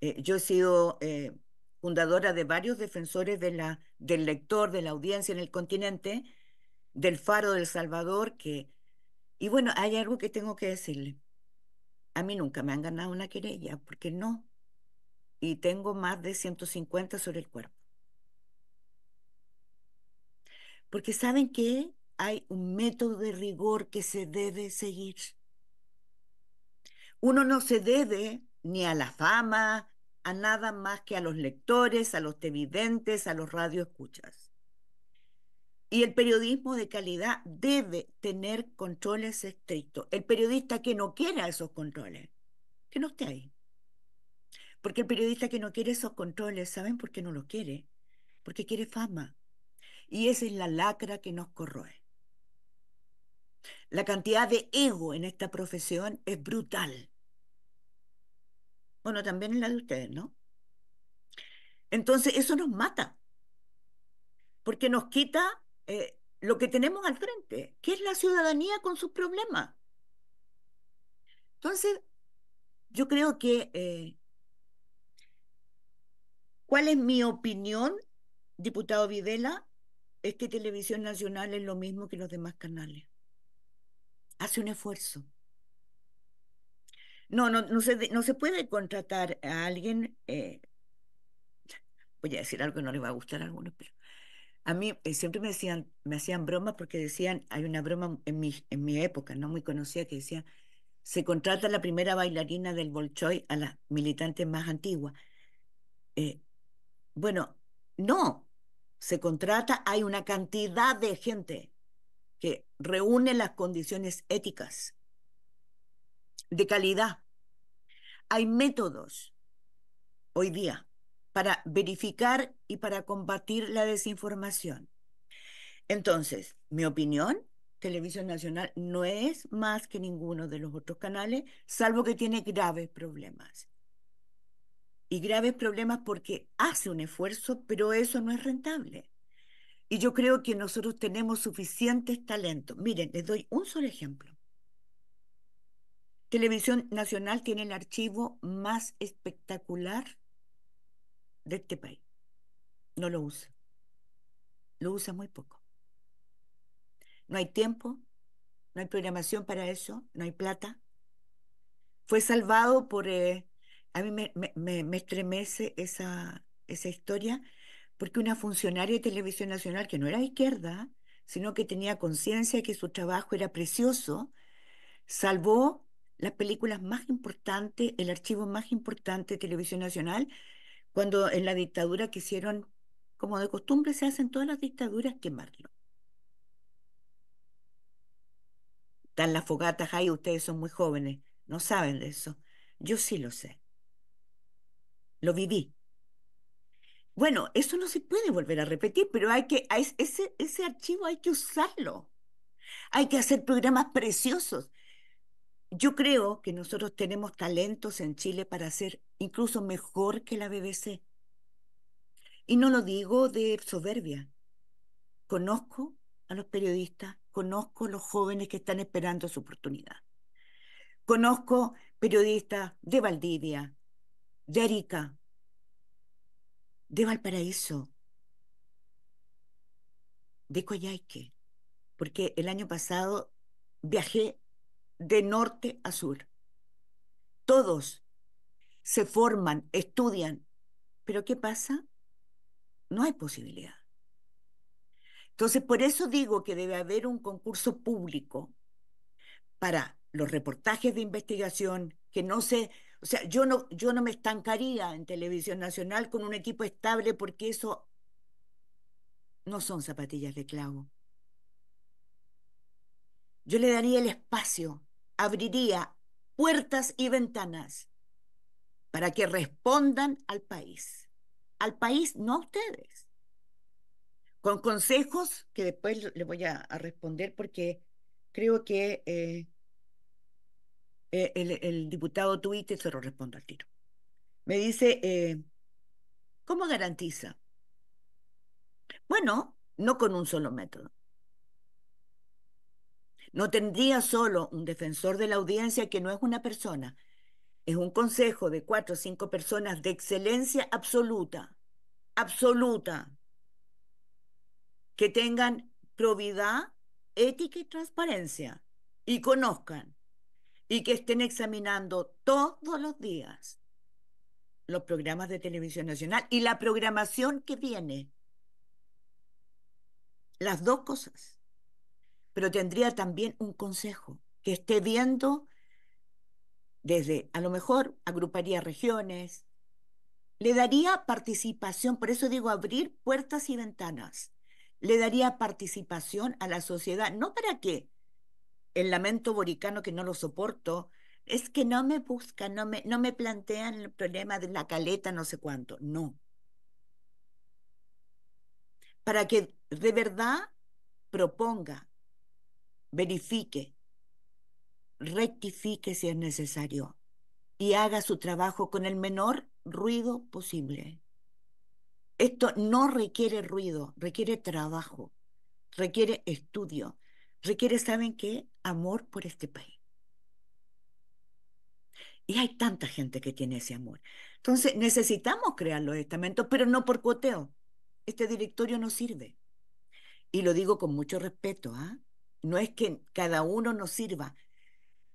Eh, yo he sido eh, fundadora de varios defensores del lector, de la audiencia en el continente, del faro del Salvador, que... Y bueno, hay algo que tengo que decirle. A mí nunca me han ganado una querella, porque no. Y tengo más de 150 sobre el cuerpo. Porque saben que hay un método de rigor que se debe seguir. Uno no se debe ni a la fama, a nada más que a los lectores, a los televidentes, a los radioescuchas. Y el periodismo de calidad debe tener controles estrictos. El periodista que no quiera esos controles, que no esté ahí. Porque el periodista que no quiere esos controles, ¿saben por qué no lo quiere? Porque quiere fama. Y esa es la lacra que nos corroe. La cantidad de ego en esta profesión es brutal. Bueno, también en la de ustedes, ¿no? Entonces, eso nos mata. Porque nos quita eh, lo que tenemos al frente, que es la ciudadanía con sus problemas. Entonces, yo creo que, eh, ¿cuál es mi opinión, diputado Videla? Es que Televisión Nacional es lo mismo que los demás canales. Hace un esfuerzo. No, no, no, se, no se puede contratar a alguien. Eh, voy a decir algo que no le va a gustar a algunos, pero a mí eh, siempre me decían, me hacían bromas porque decían, hay una broma en mi, en mi época, no muy conocida, que decía, se contrata la primera bailarina del Bolchoy a las militantes más antiguas. Eh, bueno, no, se contrata, hay una cantidad de gente que reúne las condiciones éticas de calidad. Hay métodos hoy día para verificar y para combatir la desinformación. Entonces, mi opinión, Televisión Nacional no es más que ninguno de los otros canales, salvo que tiene graves problemas. Y graves problemas porque hace un esfuerzo, pero eso no es rentable. Y yo creo que nosotros tenemos suficientes talentos. Miren, les doy un solo ejemplo. Televisión Nacional tiene el archivo más espectacular de este país. No lo usa. Lo usa muy poco. No hay tiempo, no hay programación para eso, no hay plata. Fue salvado por... Eh, a mí me, estremece esa, esa historia porque una funcionaria de Televisión Nacional, que no era izquierda, sino que tenía conciencia de que su trabajo era precioso, salvó las películas más importantes, el archivo más importante de Televisión Nacional, cuando en la dictadura quisieron, como de costumbre se hacen todas las dictaduras, quemarlo. Están las fogatas ahí, ustedes son muy jóvenes, no saben de eso. Yo sí lo sé. Lo viví. Bueno, eso no se puede volver a repetir, pero hay que, ese, ese archivo hay que usarlo. Hay que hacer programas preciosos. Yo creo que nosotros tenemos talentos en Chile para hacer incluso mejor que la BBC. Y no lo digo de soberbia. Conozco a los periodistas, conozco a los jóvenes que están esperando su oportunidad. Conozco periodistas de Valdivia, de Arica, de Valparaíso, de Coyhaique, porque el año pasado viajé de norte a sur. Todos se forman, estudian. Pero ¿qué pasa? No hay posibilidad. Entonces, por eso digo que debe haber un concurso público para los reportajes de investigación, que no se, o sea, yo no, yo no me estancaría en televisión nacional con un equipo estable porque eso no son zapatillas de clavo. Yo le daría el espacio, abriría puertas y ventanas para que respondan al país, al país, no a ustedes, con consejos que después le voy a, responder porque creo que eh, eh, el, diputado Tuite se lo respondo al tiro. Me dice, eh, ¿cómo garantiza? Bueno, no con un solo método. No tendría solo un defensor de la audiencia que no es una persona, es un consejo de cuatro o cinco personas de excelencia absoluta, absoluta, que tengan probidad, ética y transparencia y conozcan y que estén examinando todos los días los programas de televisión nacional y la programación que viene. Las dos cosas. Pero tendría también un consejo que esté viendo desde, a lo mejor agruparía regiones, le daría participación, por eso digo abrir puertas y ventanas, le daría participación a la sociedad, no para que el lamento boricano que no lo soporto, es que no me buscan, no me, no me plantean el problema de la caleta, no sé cuánto, no. Para que de verdad proponga, verifique, rectifique si es necesario y haga su trabajo con el menor ruido posible. Esto no requiere ruido, requiere trabajo, requiere estudio, requiere, ¿saben qué? Amor por este país. Y hay tanta gente que tiene ese amor. Entonces, necesitamos crear los estamentos, pero no por cuoteo. Este directorio no sirve. Y lo digo con mucho respeto, ¿ah? No es que cada uno nos sirva,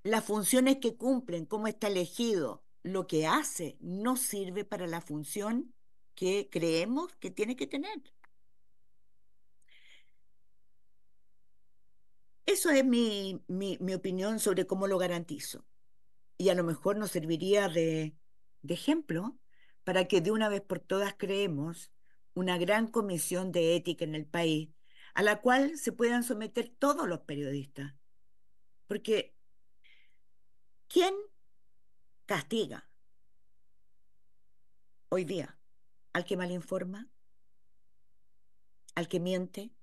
las funciones que cumplen, cómo está elegido, lo que hace, no sirve para la función que creemos que tiene que tener. Eso es mi, opinión sobre cómo lo garantizo. Y a lo mejor nos serviría de, de ejemplo para que de una vez por todas creemos una gran comisión de ética en el país a la cual se puedan someter todos los periodistas. Porque ¿Quién castiga hoy día al que malinforma? ¿Al que miente?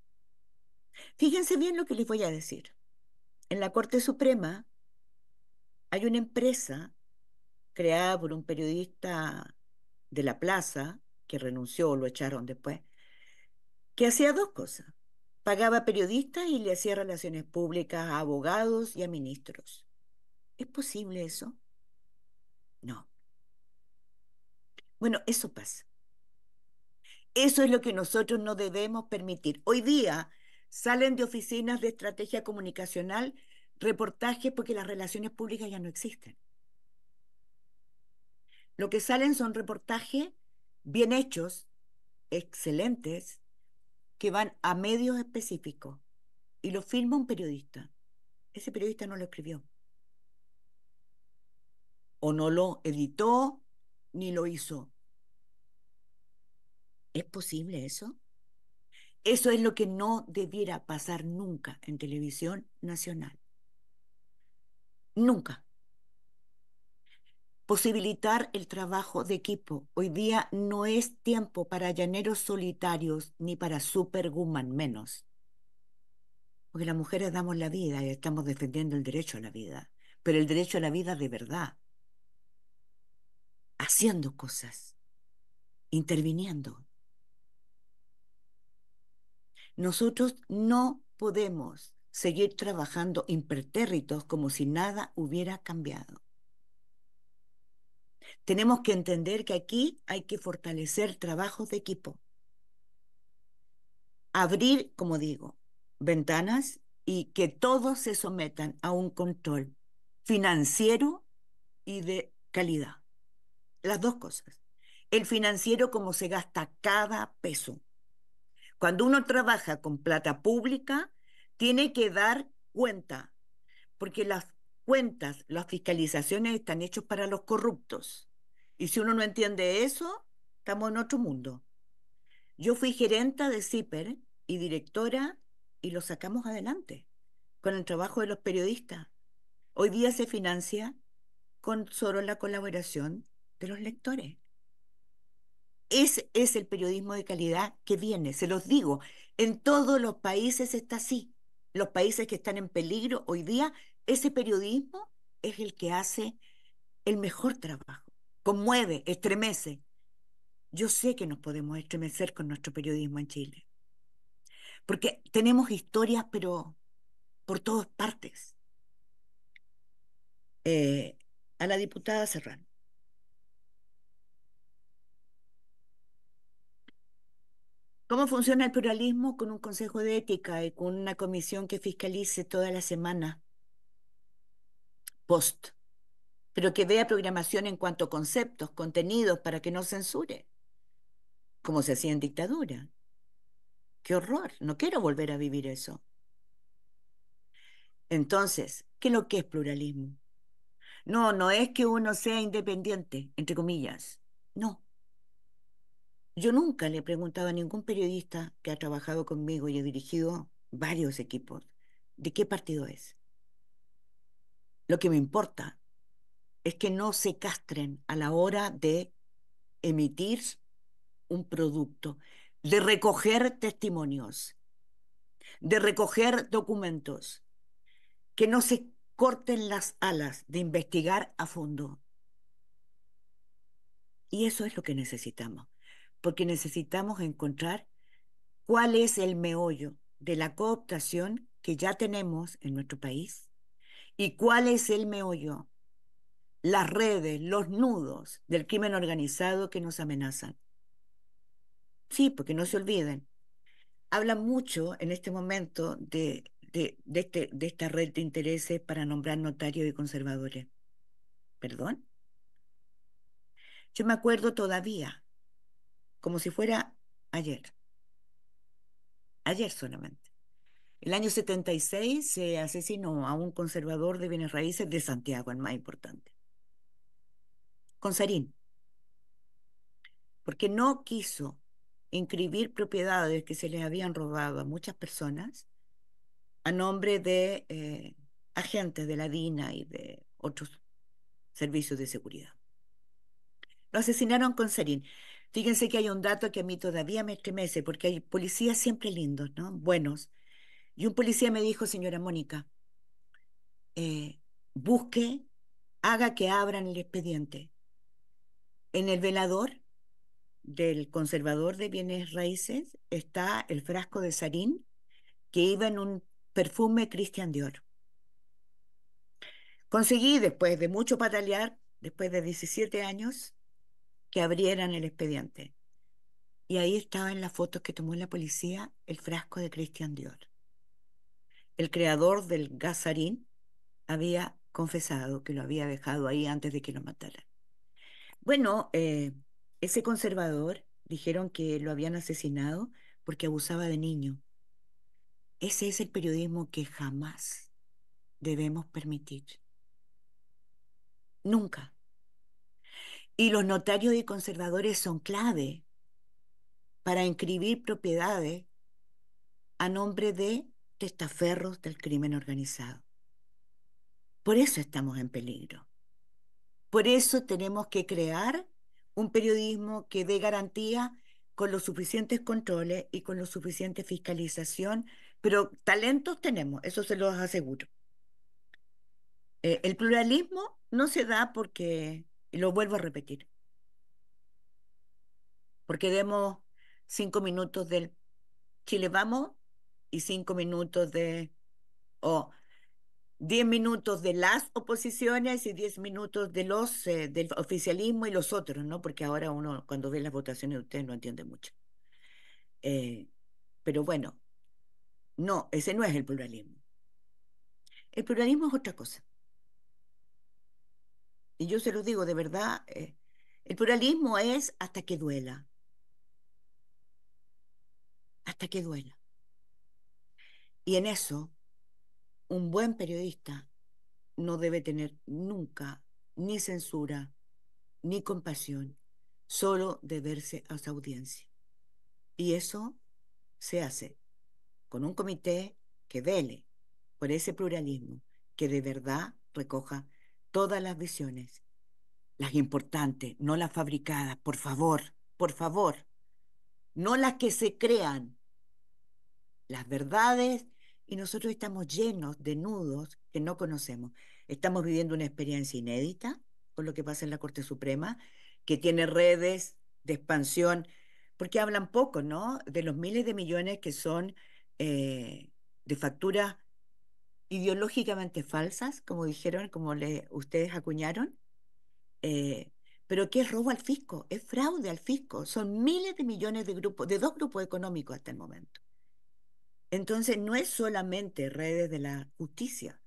Fíjense bien lo que les voy a decir. En la Corte Suprema hay una empresa creada por un periodista de la plaza, que renunció o lo echaron después, que hacía dos cosas. Pagaba a periodistas y le hacía relaciones públicas a abogados y a ministros. ¿Es posible eso? No. Bueno, eso pasa. Eso es lo que nosotros no debemos permitir. Hoy día salen de oficinas de estrategia comunicacional reportajes porque las relaciones públicas ya no existen. Lo que salen son reportajes bien hechos, excelentes, que van a medios específicos y lo firma un periodista. Ese periodista no lo escribió o no lo editó ni lo hizo. ¿Es posible eso? Eso es lo que no debiera pasar nunca en televisión nacional. Nunca. Posibilitar el trabajo de equipo. Hoy día no es tiempo para llaneros solitarios ni para superguman menos. Porque las mujeres damos la vida y estamos defendiendo el derecho a la vida, pero el derecho a la vida de verdad, haciendo cosas, interviniendo. Nosotros no podemos seguir trabajando impertérritos como si nada hubiera cambiado. Tenemos que entender que aquí hay que fortalecer trabajos de equipo. Abrir, como digo, ventanas y que todos se sometan a un control financiero y de calidad. Las dos cosas. El financiero, cómo se gasta cada peso. Cuando uno trabaja con plata pública, tiene que dar cuenta, porque las cuentas, las fiscalizaciones están hechas para los corruptos. Y si uno no entiende eso, estamos en otro mundo. Yo fui gerenta de CIPER y directora y lo sacamos adelante con el trabajo de los periodistas. Hoy día se financia con solo la colaboración de los lectores. Ese es el periodismo de calidad que viene, se los digo. En todos los países está así. Los países que están en peligro hoy día, ese periodismo es el que hace el mejor trabajo. Conmueve, estremece. Yo sé que nos podemos estremecer con nuestro periodismo en Chile. Porque tenemos historias, pero por todas partes. Eh, a la diputada Serrano. ¿Cómo funciona el pluralismo con un consejo de ética y con una comisión que fiscalice toda la semana? Post. Pero que vea programación en cuanto a conceptos, contenidos, para que no censure. Como se hacía en dictadura. Qué horror. No quiero volver a vivir eso. Entonces, ¿qué es lo que es pluralismo? No, no es que uno sea independiente, entre comillas. No. Yo nunca le he preguntado a ningún periodista que ha trabajado conmigo y he dirigido varios equipos de qué partido es. Lo que me importa es que no se castren a la hora de emitir un producto, de recoger testimonios, de recoger documentos, que no se corten las alas de investigar a fondo. Y eso es lo que necesitamos porque necesitamos encontrar cuál es el meollo de la cooptación que ya tenemos en nuestro país y cuál es el meollo, las redes, los nudos del crimen organizado que nos amenazan. Sí, porque no se olviden. Hablan mucho en este momento este, de, esta red de intereses para nombrar notarios y conservadores. ¿Perdón? Yo me acuerdo todavía como si fuera ayer. Ayer solamente. El año 76 se asesinó a un conservador de bienes raíces de Santiago, el más importante. Con Sarín. Porque no quiso inscribir propiedades que se le habían robado a muchas personas a nombre de eh, agentes de la DINA y de otros servicios de seguridad. Lo asesinaron con Sarín Fíjense que hay un dato que a mí todavía me estremece, porque hay policías siempre lindos, ¿no? Buenos. Y un policía me dijo, señora Mónica, eh, busque, haga que abran el expediente. En el velador del conservador de bienes raíces está el frasco de sarín que iba en un perfume Christian Dior. Conseguí, después de mucho patalear, después de 17 años, que abrieran el expediente. Y ahí estaba en las fotos que tomó la policía el frasco de Christian Dior. El creador del Gazarín había confesado que lo había dejado ahí antes de que lo mataran. Bueno, eh, ese conservador dijeron que lo habían asesinado porque abusaba de niño. Ese es el periodismo que jamás debemos permitir. Nunca. Y los notarios y conservadores son clave para inscribir propiedades a nombre de testaferros del crimen organizado. Por eso estamos en peligro. Por eso tenemos que crear un periodismo que dé garantía con los suficientes controles y con la suficiente fiscalización, pero talentos tenemos, eso se los aseguro. Eh, el pluralismo no se da porque y lo vuelvo a repetir. Porque demos cinco minutos del Chile vamos y cinco minutos de, o diez minutos de las oposiciones y diez minutos de los, eh, del oficialismo y los otros, ¿no? Porque ahora uno, cuando ve las votaciones de ustedes, no entiende mucho. Eh, pero bueno, no, ese no es el pluralismo. El pluralismo es otra cosa y yo se lo digo de verdad, eh, el pluralismo es hasta que duela. Hasta que duela. Y en eso, un buen periodista no debe tener nunca ni censura, ni compasión, solo deberse a su audiencia. Y eso se hace con un comité que vele por ese pluralismo, que de verdad recoja todas las visiones, las importantes, no las fabricadas, por favor, por favor, no las que se crean, las verdades, y nosotros estamos llenos de nudos que no conocemos. Estamos viviendo una experiencia inédita con lo que pasa en la Corte Suprema, que tiene redes de expansión, porque hablan poco, ¿no? De los miles de millones que son eh, de facturas ideológicamente falsas, como dijeron, como le, ustedes acuñaron, eh, pero que es robo al fisco, es fraude al fisco. Son miles de millones de grupos, de dos grupos económicos hasta el momento. Entonces, no es solamente redes de la justicia,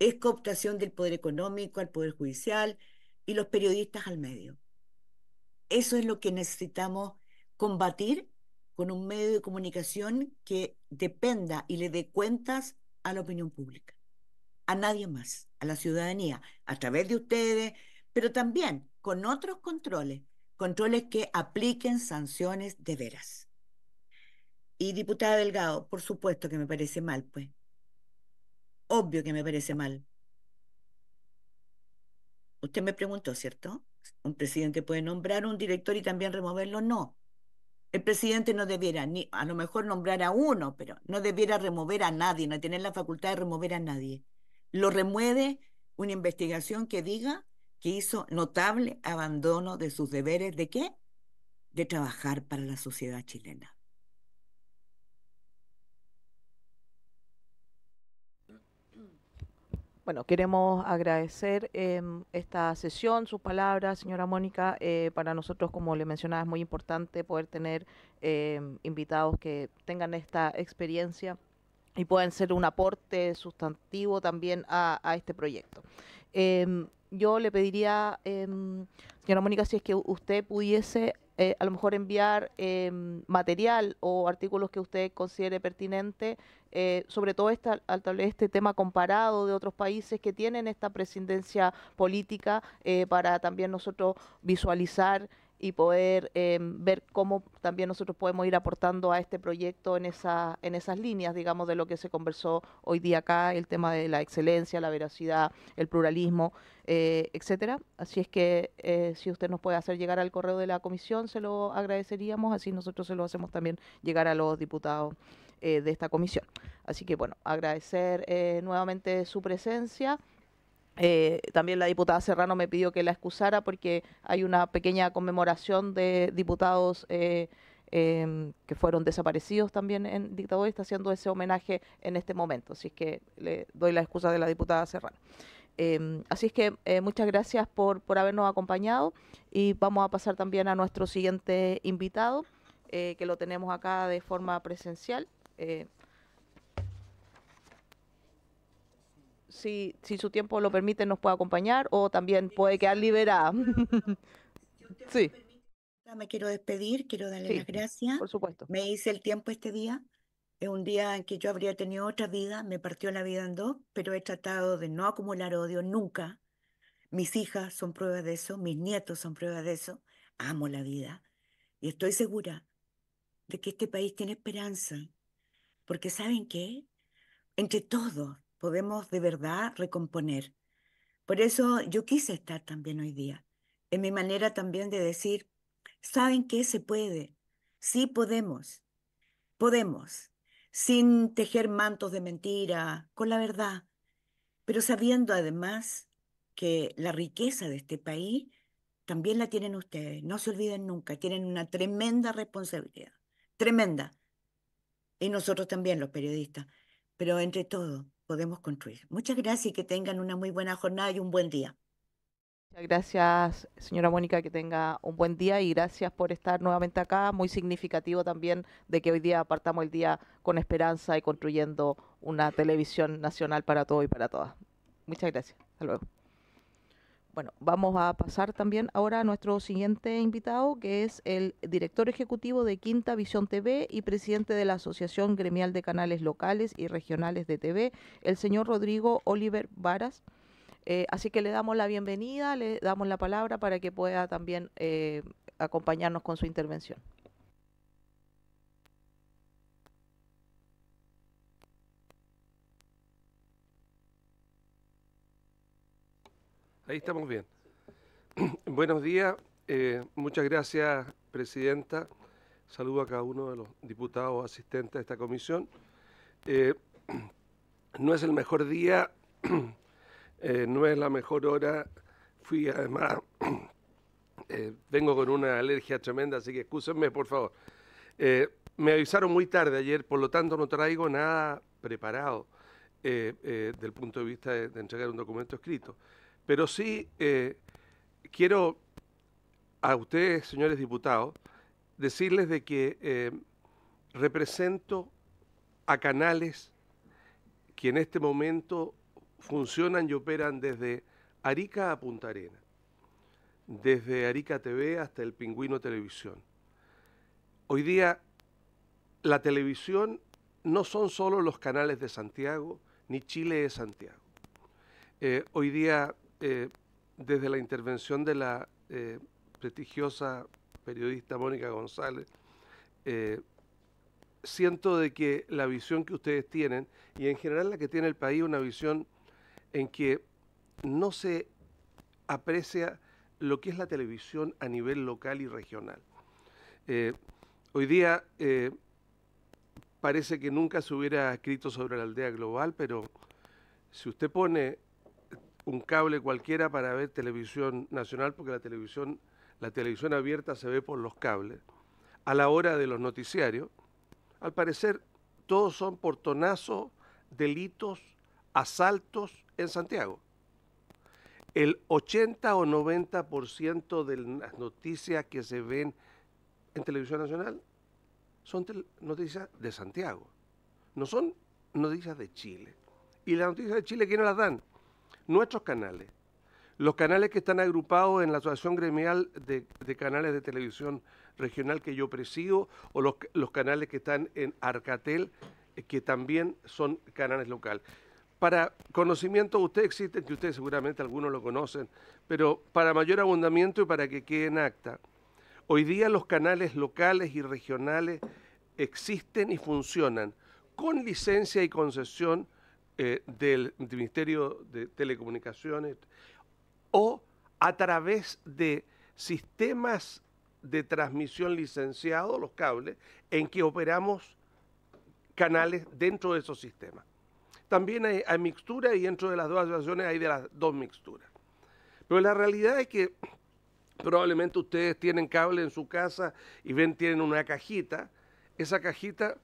es cooptación del poder económico al poder judicial y los periodistas al medio. Eso es lo que necesitamos combatir con un medio de comunicación que dependa y le dé cuentas a la opinión pública, a nadie más, a la ciudadanía, a través de ustedes, pero también con otros controles, controles que apliquen sanciones de veras. Y diputada Delgado, por supuesto que me parece mal, pues. Obvio que me parece mal. Usted me preguntó, ¿cierto? ¿Un presidente puede nombrar un director y también removerlo? No el presidente no debiera, ni, a lo mejor nombrar a uno, pero no debiera remover a nadie, no tener la facultad de remover a nadie. Lo remueve una investigación que diga que hizo notable abandono de sus deberes de qué? De trabajar para la sociedad chilena. Bueno, queremos agradecer em, esta sesión, sus palabras, señora Mónica. Eh, para nosotros, como le mencionaba, es muy importante poder tener em, invitados que tengan esta experiencia y pueden ser un aporte sustantivo también a este proyecto. Em, yo le pediría, señora Mónica, si es que usted pudiese eh, a lo mejor enviar em, material o artículos que usted considere pertinente, eh, sobre todo este tema comparado de otros países que tienen esta presidencia política eh, para también nosotros visualizar y poder em, ver cómo también nosotros podemos ir aportando a este proyecto en, esa, en esas líneas, digamos, de lo que se conversó hoy día acá, el tema de la excelencia, la veracidad, el pluralismo, eh, etcétera. Así es que eh, si usted nos puede hacer llegar al correo de la comisión, se lo agradeceríamos, así nosotros se lo hacemos también llegar a los diputados eh, de esta comisión. Así que bueno, agradecer nuevamente su presencia. Eh, también la diputada Serrano me pidió que la excusara porque hay una pequeña conmemoración de diputados eh, em, que fueron desaparecidos también en dictadura y está haciendo ese homenaje en este momento. Así es que le doy la excusa de la diputada Serrano. Em, así es que eh, muchas gracias por, por habernos acompañado y vamos a pasar también a nuestro siguiente invitado, que lo tenemos acá de forma presencial. si, si su tiempo lo permite, nos puede acompañar o también puede quedar liberada. sí. Me quiero despedir, quiero darle las gracias. Por supuesto. Me hice el tiempo este día. Es un día en que yo habría tenido otra vida, me partió la vida en dos, pero he tratado de no acumular odio nunca. Mis hijas son pruebas de eso, mis nietos son pruebas de eso. Amo la vida y estoy segura de que este país tiene esperanza, porque ¿saben qué? Entre todos podemos de verdad recomponer. Por eso yo quise estar también hoy día. En mi manera también de decir, ¿saben que se puede? Sí podemos, podemos, sin tejer mantos de mentira, con la verdad, pero sabiendo además que la riqueza de este país también la tienen ustedes. No se olviden nunca, tienen una tremenda responsabilidad, tremenda. Y nosotros también, los periodistas, pero entre todo podemos construir. Muchas gracias y que tengan una muy buena jornada y un buen día. Muchas Gracias, señora Mónica, que tenga un buen día y gracias por estar nuevamente acá. Muy significativo también de que hoy día apartamos el día con esperanza y construyendo una televisión nacional para todo y para todas. Muchas gracias. Hasta luego. Bueno, vamos a pasar también ahora a nuestro siguiente invitado, que es el director ejecutivo de Quinta Visión TV y presidente de la Asociación Gremial de Canales Locales y Regionales de TV, el señor Rodrigo Oliver Varas. Eh, así que le damos la bienvenida, le damos la palabra para que pueda también eh, acompañarnos con su intervención. Ahí estamos bien. Buenos días, eh, muchas gracias, Presidenta. Saludo a cada uno de los diputados asistentes a esta comisión. Eh, no es el mejor día, eh, no es la mejor hora. Fui además, vengo con una alergia tremenda, así que excúsenme, por favor. me avisaron muy tarde ayer, por lo tanto no traigo nada preparado del punto de vista de entregar un documento escrito. Pero sí eh, quiero a ustedes, señores diputados, decirles de que eh, represento a canales que en este momento funcionan y operan desde Arica a Punta Arena, desde Arica TV hasta el Pingüino Televisión. Hoy día la televisión no son solo los canales de Santiago, ni Chile es Santiago. Eh, hoy día eh, desde la intervención de la eh, prestigiosa periodista Mónica González, eh, siento de que la visión que ustedes tienen, y en general la que tiene el país, una visión en que no se aprecia lo que es la televisión a nivel local y regional. hoy día parece que nunca se hubiera escrito sobre la aldea global, pero si usted pone un cable cualquiera para ver televisión nacional, porque la televisión, la televisión abierta se ve por los cables, a la hora de los noticiarios, al parecer todos son portonazos, delitos, asaltos en Santiago. El 80 o 90% de las noticias que se ven en televisión nacional son noticias de Santiago, no son noticias de Chile. Y las noticias de Chile, ¿quiénes las dan? nuestros canales, los canales que están agrupados en la Asociación Gremial de, Canales de Televisión Regional que yo presido, o los, canales que están en Arcatel, eh, que también son canales locales. Para conocimiento, ustedes existen, que ustedes seguramente algunos lo conocen, pero para mayor abundamiento y para que quede en acta, hoy día los canales locales y regionales existen y funcionan con licencia y concesión eh, del, Ministerio de Telecomunicaciones o a través de sistemas de transmisión licenciados, los cables, en que operamos canales dentro de esos sistemas. También hay, mixtura y dentro de las dos asociaciones hay de las dos mixturas. Pero la realidad es que probablemente ustedes tienen cable en su casa y ven, tienen una cajita. Esa cajita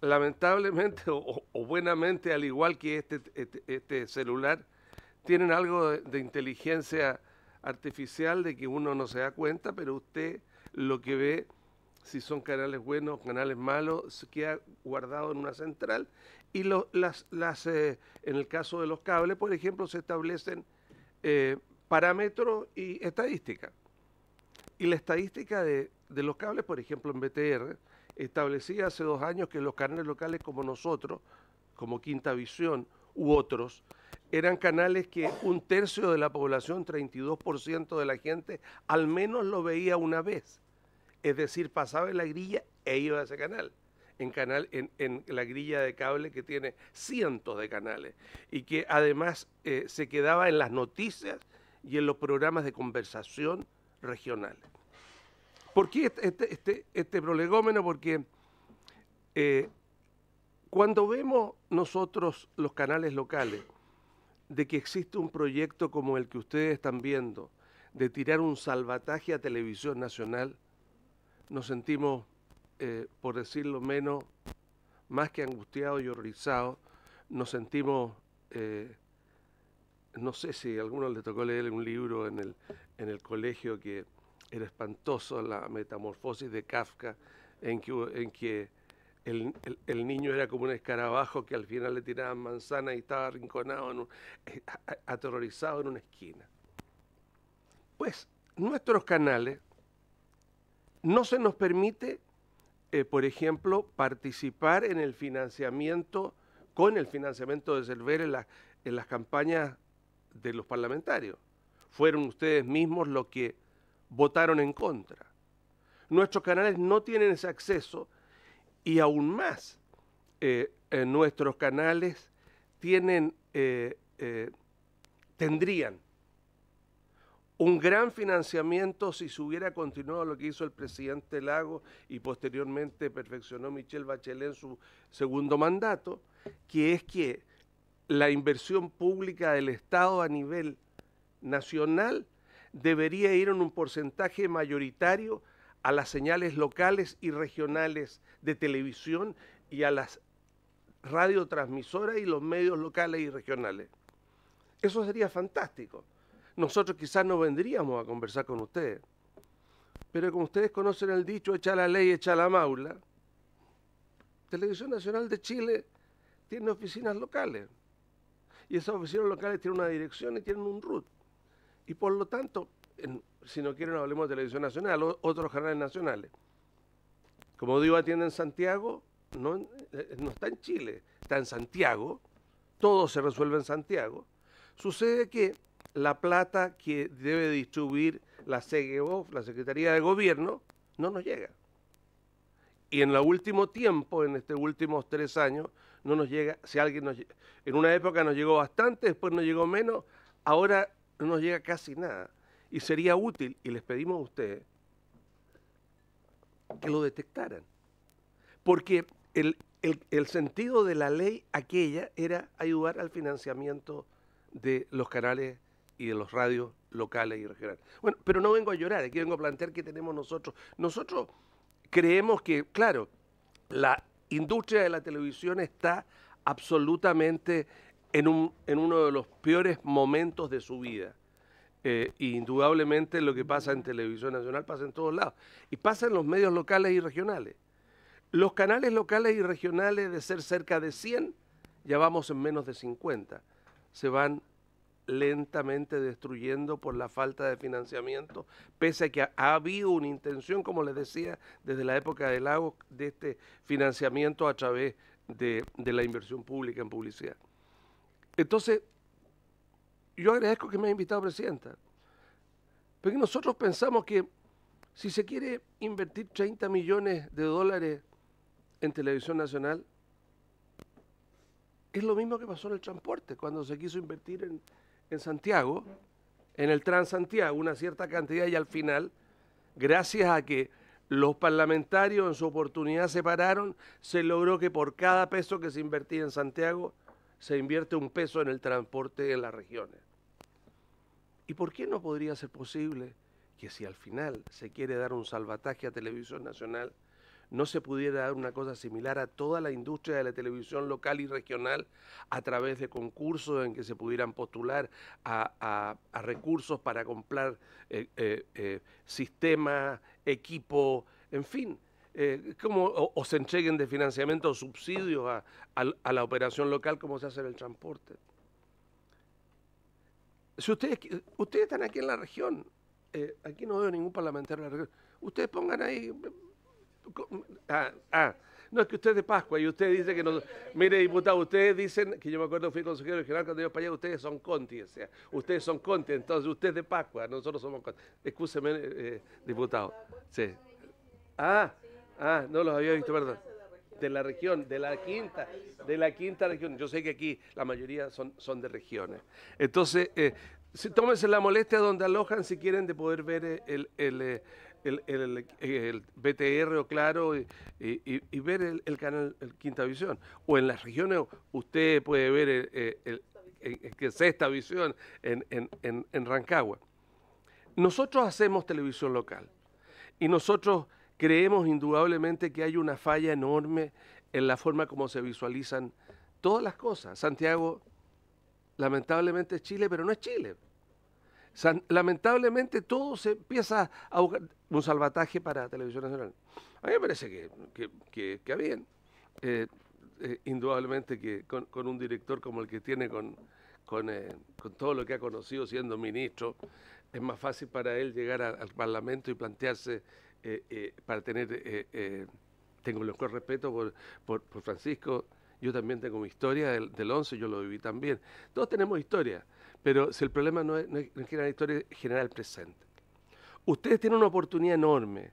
lamentablemente o, buenamente, al igual que este, este, este celular, tienen algo de, inteligencia artificial de que uno no se da cuenta, pero usted lo que ve, si son canales buenos o canales malos, se queda guardado en una central. Y las, las eh, en el caso de los cables, por ejemplo, se establecen eh, parámetros y estadísticas. Y la estadística de, de los cables, por ejemplo, en BTR, establecía hace dos años que los canales locales como nosotros, como Quinta Visión u otros, eran canales que un tercio de la población, 32% de la gente, al menos lo veía una vez. Es decir, pasaba en la grilla e iba a ese canal. En, canal, en, la grilla de cable que tiene cientos de canales y que además eh, se quedaba en las noticias y en los programas de conversación regionales. ¿Por qué este, este, este, este prolegómeno? Porque eh, cuando vemos nosotros los canales locales de que existe un proyecto como el que ustedes están viendo, de tirar un salvataje a televisión nacional, nos sentimos, eh, por decirlo menos, más que angustiados y horrorizados, nos sentimos, eh, no sé si a algunos le tocó leer un libro en el, en el colegio que era espantoso la metamorfosis de Kafka en que, en que el, niño era como un escarabajo que al final le tiraban manzana y estaba arrinconado, eh, aterrorizado en una esquina. Pues nuestros canales no se nos permite, eh, por ejemplo, participar en el financiamiento, con el financiamiento de Cerver en las campañas de los parlamentarios. Fueron ustedes mismos los que votaron en contra. Nuestros canales no tienen ese acceso y aún más, eh, eh, nuestros canales tienen, eh, tendrían un gran financiamiento si se hubiera continuado lo que hizo el presidente Lago y posteriormente perfeccionó Michelle Bachelet en su segundo mandato, que es que la inversión pública del Estado a nivel nacional debería ir en un porcentaje mayoritario a las señales locales y regionales de televisión y a las radiotransmisoras y los medios locales y regionales. Eso sería fantástico. Nosotros quizás no vendríamos a conversar con ustedes. Pero como ustedes conocen el dicho, echa la ley, echa la maula, Televisión Nacional de Chile tiene oficinas locales. Y esas oficinas locales tienen una dirección y tienen un RUT. Y por lo tanto, si no quieren, hablemos de televisión nacional, otros canales nacionales. Como digo, atiende en Santiago, no, eh, no está en Chile, está en Santiago, todo se resuelve en Santiago. Sucede que la plata que debe distribuir la CGOF, la Secretaría de Gobierno, no nos llega. Y en el último tiempo, en estos últimos tres años, no nos llega, si alguien En una época nos llegó bastante, después nos llegó menos, ahora no nos llega casi nada. Y sería útil, y les pedimos a ustedes, que lo detectaran. Porque el, sentido de la ley aquella era ayudar al financiamiento de los canales y de los radios locales y regionales. Bueno, pero no vengo a llorar, aquí vengo a plantear que tenemos nosotros. Nosotros creemos que, claro, la industria de la televisión está absolutamente en, uno de los peores momentos de su vida. Eh, indudablemente lo que pasa en Televisión Nacional pasa en todos lados. Y pasa en los medios locales y regionales. Los canales locales y regionales de ser cerca de 100, ya vamos en menos de 50. Se van lentamente destruyendo por la falta de financiamiento, pese a que ha, habido una intención, como les decía, desde la época del lago, de este financiamiento a través de la inversión pública en publicidad. Entonces, yo agradezco que me haya invitado, Presidenta, porque nosotros pensamos que si se quiere invertir 30 millones de dólares en televisión nacional, es lo mismo que pasó en el transporte, cuando se quiso invertir en, Santiago, en el Transantiago, una cierta cantidad y al final, gracias a que los parlamentarios en su oportunidad se pararon, se logró que por cada peso que se invertía en Santiago, se invierte un peso en el transporte en las regiones. ¿Y por qué no podría ser posible que si al final se quiere dar un salvataje a Televisión Nacional, no se pudiera dar una cosa similar a toda la industria de la televisión local y regional a través de concursos en que se pudieran postular a, recursos para comprar eh, eh, eh, sistema, equipo, en fin, eh, o, se entreguen de financiamiento o subsidios a, la operación local como se hace en el transporte. Si ustedes, ustedes están aquí en la región, eh, aquí no veo ningún parlamentario de la región, ustedes pongan ahí... Ah, ah, no, es que usted es de Pascua y usted dice que no. Mire, diputado, ustedes dicen que yo me acuerdo fui consejero regional cuando yo para allá, ustedes son Conti, o sea, ustedes son Conti, entonces usted es de Pascua, nosotros somos Conti. Excúseme, eh, diputado. Sí. Ah. Ah, no los había visto, perdón. De la región, de la quinta, de la quinta región. Yo sé que aquí la mayoría son, son de regiones. Entonces, eh, tómense la molestia donde alojan si quieren de poder ver eh, el, el, eh, BTR o Claro y, ver el, canal Quinta Visión. O en las regiones usted puede ver el, que sexta visión en, Rancagua. Nosotros hacemos televisión local y nosotros Creemos indudablemente que hay una falla enorme en la forma como se visualizan todas las cosas. Santiago, lamentablemente es Chile, pero no es Chile. lamentablemente todo se empieza a buscar un salvataje para Televisión Nacional. A mí me parece que, que, bien. Eh, eh, indudablemente que con, un director como el que tiene eh, con, todo lo que ha conocido siendo ministro, es más fácil para él llegar al Parlamento y plantearse eh, eh, para tener, eh, tengo el mejor respeto por, Francisco, yo también tengo mi historia del, 11, yo lo viví también. Todos tenemos historia, pero si el problema no es, no es generar historia, es generar el presente. Ustedes tienen una oportunidad enorme,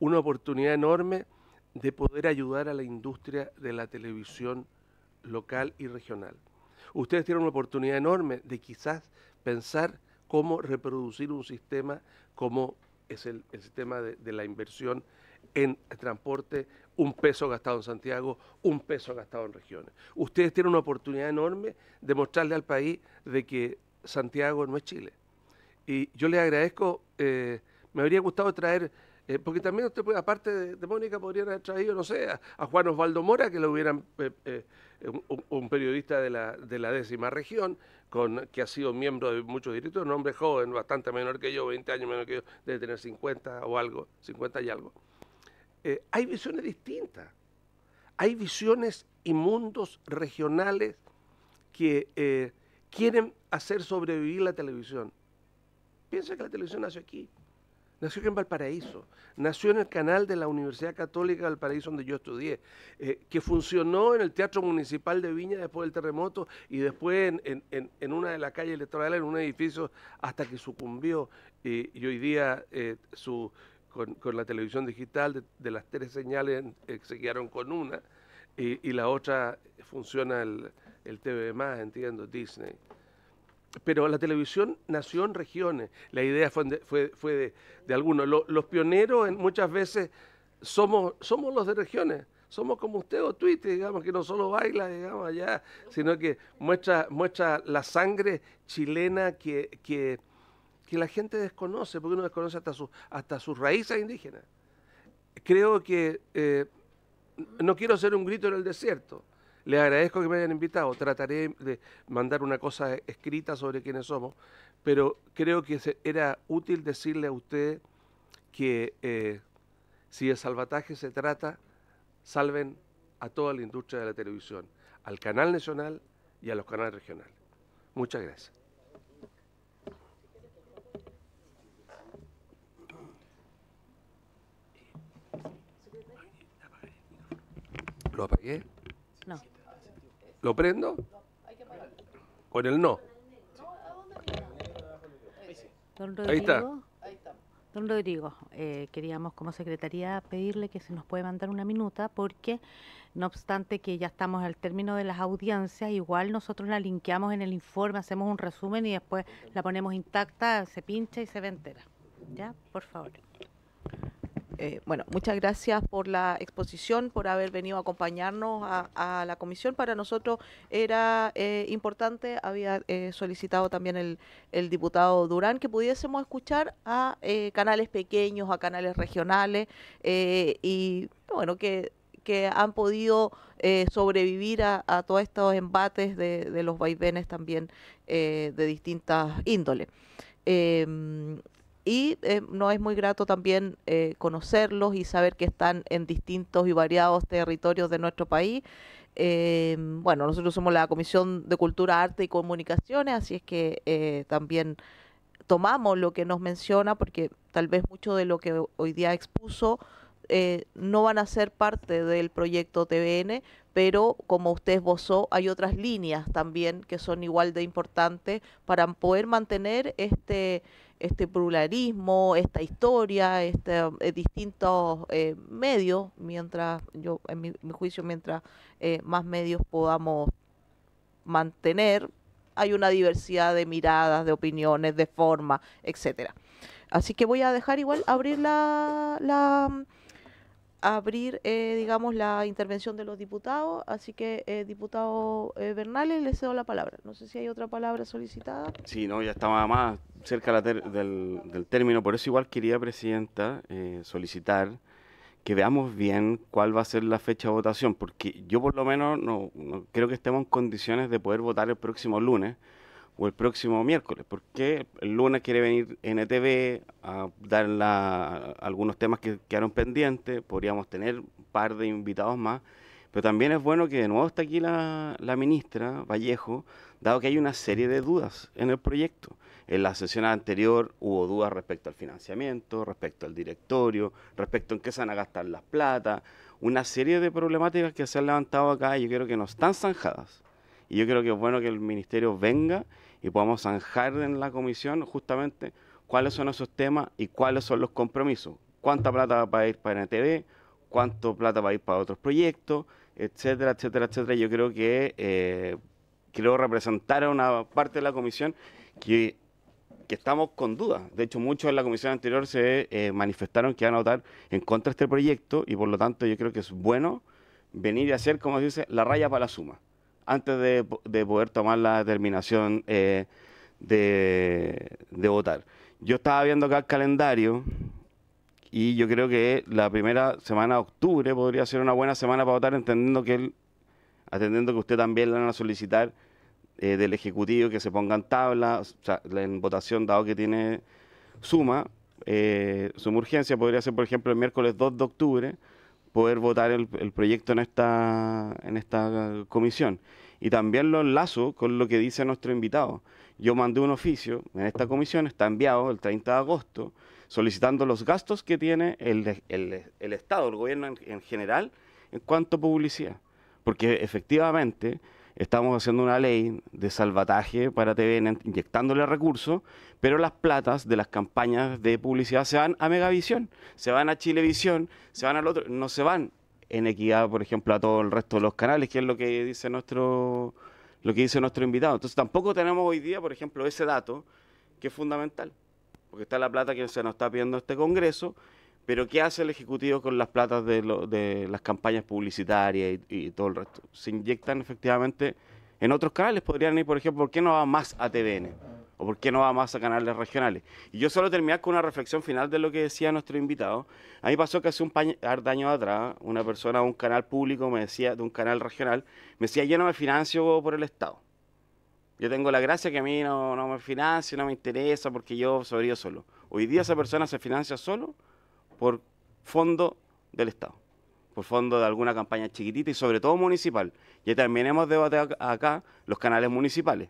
una oportunidad enorme de poder ayudar a la industria de la televisión local y regional. Ustedes tienen una oportunidad enorme de quizás pensar cómo reproducir un sistema como es el, sistema de, la inversión en transporte, un peso gastado en Santiago, un peso gastado en regiones. Ustedes tienen una oportunidad enorme de mostrarle al país de que Santiago no es Chile. Y yo les agradezco, eh, me habría gustado traer eh, porque también usted, puede, aparte de, Mónica, podrían haber traído, no sé, a, Juan Osvaldo Mora, que lo hubieran, eh, eh, un, periodista de la, décima región, que ha sido miembro de muchos directores, un hombre joven, bastante menor que yo, 20 años menor que yo, debe tener 50 o algo, 50 y algo. hay visiones distintas. Hay visiones y mundos regionales que quieren hacer sobrevivir la televisión. Piensa que la televisión nació aquí Nació en Valparaíso, nació en el canal de la Universidad Católica de Valparaíso donde yo estudié, eh, que funcionó en el Teatro Municipal de Viña después del terremoto y después en, en, en, una de las calles electorales, en un edificio, hasta que sucumbió y hoy día eh, su, con, la televisión digital de, las tres señales eh, se guiaron con una y, la otra funciona el, el TV más, entiendo, Disney pero la televisión nació en regiones. La idea fue de, algunos. los pioneros en, muchas veces somos, somos los de regiones. Somos como usted o Twitter, digamos, que no solo baila, digamos, allá, sino que muestra, muestra la sangre chilena que, que, la gente desconoce, porque uno desconoce hasta, su, hasta sus raíces indígenas. Creo que, eh, no quiero ser un grito en el desierto, le agradezco que me hayan invitado. Trataré de mandar una cosa escrita sobre quiénes somos, pero creo que era útil decirle a usted que eh, si el salvataje se trata, salven a toda la industria de la televisión, al canal nacional y a los canales regionales. Muchas gracias. lo no. ¿Lo prendo? Con el no. Don Rodrigo, Ahí está. Don Rodrigo, eh, queríamos como Secretaría pedirle que se nos puede mandar una minuta porque no obstante que ya estamos al término de las audiencias, igual nosotros la linkeamos en el informe, hacemos un resumen y después la ponemos intacta, se pincha y se ve entera. ¿Ya? Por favor. Eh, bueno, muchas gracias por la exposición, por haber venido a acompañarnos a, la comisión. Para nosotros era eh, importante, había eh, solicitado también el, diputado Durán que pudiésemos escuchar a canales pequeños, a canales regionales y bueno, que que han podido sobrevivir a, todos estos embates de, los vaivenes también de distintas índoles y eh, no es muy grato también eh, conocerlos y saber que están en distintos y variados territorios de nuestro país. Eh, bueno, nosotros somos la Comisión de Cultura, Arte y Comunicaciones, así es que también tomamos lo que nos menciona, porque tal vez mucho de lo que hoy día expuso no van a ser parte del proyecto TVN, pero como usted esbozó, hay otras líneas también que son igual de importantes para poder mantener este este pluralismo, esta historia, este, eh, distintos eh, medios, mientras yo, en mi, juicio, mientras eh, más medios podamos mantener, hay una diversidad de miradas, de opiniones, de formas, etcétera. Así que voy a dejar igual abrir la abrir, eh, digamos, la intervención de los diputados. Así que, eh, diputado eh, Bernales, le cedo la palabra. No sé si hay otra palabra solicitada. Sí, no, ya estaba más cerca del, término. Por eso igual quería, Presidenta, solicitar que veamos bien cuál va a ser la fecha de votación, porque yo por lo menos no creo que estemos en condiciones de poder votar el próximo lunes, o el próximo miércoles, porque el lunes quiere venir NTV e a dar algunos temas que quedaron pendientes, podríamos tener un par de invitados más, pero también es bueno que de nuevo está aquí la, ministra Vallejo, dado que hay una serie de dudas en el proyecto. En la sesión anterior hubo dudas respecto al financiamiento, respecto al directorio, respecto en qué se van a gastar las plata, una serie de problemáticas que se han levantado acá y yo creo que no están zanjadas. Y yo creo que es bueno que el Ministerio venga y podamos zanjar en la comisión justamente cuáles son esos temas y cuáles son los compromisos. Cuánta plata va a ir para NTV, cuánto plata va a ir para otros proyectos, etcétera, etcétera, etcétera. Yo creo que eh, representar a una parte de la comisión que, estamos con dudas. De hecho, muchos en la comisión anterior se eh, manifestaron que van a votar en contra de este proyecto y por lo tanto yo creo que es bueno venir y hacer, como se dice, la raya para la suma antes de, poder tomar la determinación eh, de, votar. Yo estaba viendo acá el calendario y yo creo que la primera semana de octubre podría ser una buena semana para votar, entendiendo que él, atendiendo que usted también le van a solicitar eh, del Ejecutivo que se pongan tablas, o sea, en votación, dado que tiene suma, eh, suma urgencia, podría ser, por ejemplo, el miércoles 2 de octubre, poder votar el, el proyecto en esta, en esta eh, comisión y también lo enlazo con lo que dice nuestro invitado. Yo mandé un oficio en esta comisión, está enviado el 30 de agosto, solicitando los gastos que tiene el, el, Estado, el gobierno en, en general, en cuanto a publicidad. Porque efectivamente estamos haciendo una ley de salvataje para TVN, inyectándole recursos, pero las platas de las campañas de publicidad se van a Megavisión, se van a Chilevisión, se van al otro, no se van en equidad, por ejemplo, a todo el resto de los canales, que es lo que dice nuestro, lo que dice nuestro invitado. Entonces tampoco tenemos hoy día, por ejemplo, ese dato que es fundamental, porque está la plata que se nos está pidiendo este Congreso, pero ¿qué hace el Ejecutivo con las platas de, las campañas publicitarias y, y, todo el resto? Se inyectan efectivamente en otros canales, podrían ir, por ejemplo, ¿por qué no va más a TVN? o por qué no va más a canales regionales. Y yo solo terminar con una reflexión final de lo que decía nuestro invitado. A mí pasó que hace un par de años atrás, una persona de un canal público me decía, de un canal regional, me decía, yo no me financio por el Estado. Yo tengo la gracia que a mí no, me financio, no me interesa, porque yo sobrevivo solo. Hoy día esa persona se financia solo por fondo del Estado, por fondo de alguna campaña chiquitita y sobre todo municipal. Y también hemos debatido acá los canales municipales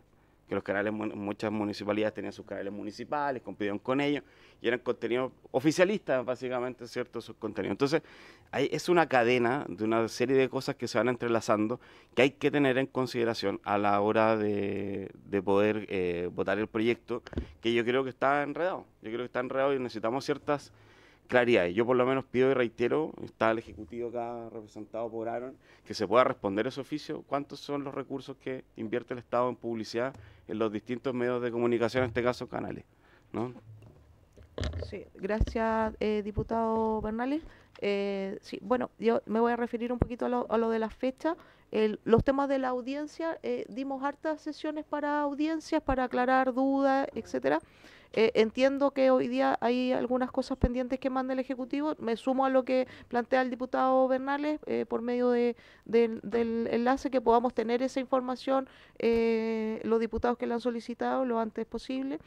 que los canales, muchas municipalidades tenían sus canales municipales, compitieron con ellos, y eran contenidos oficialistas, básicamente, ¿cierto? Sus contenidos. Entonces, es una cadena de una serie de cosas que se van entrelazando que hay que tener en consideración a la hora de, poder eh, votar el proyecto, que yo creo que está enredado. Yo creo que está enredado y necesitamos ciertas claridad. Yo por lo menos pido y reitero, está el Ejecutivo acá representado por Aaron, que se pueda responder ese oficio, cuántos son los recursos que invierte el Estado en publicidad en los distintos medios de comunicación, en este caso canales. ¿no? Sí, gracias, eh, diputado Bernales. Eh, sí, bueno, yo me voy a referir un poquito a lo, de las fechas los temas de la audiencia, eh, dimos hartas sesiones para audiencias, para aclarar dudas, etcétera. Eh, entiendo que hoy día hay algunas cosas pendientes que manda el Ejecutivo. Me sumo a lo que plantea el diputado Bernales eh, por medio de, del enlace, que podamos tener esa información eh, los diputados que la han solicitado lo antes posible.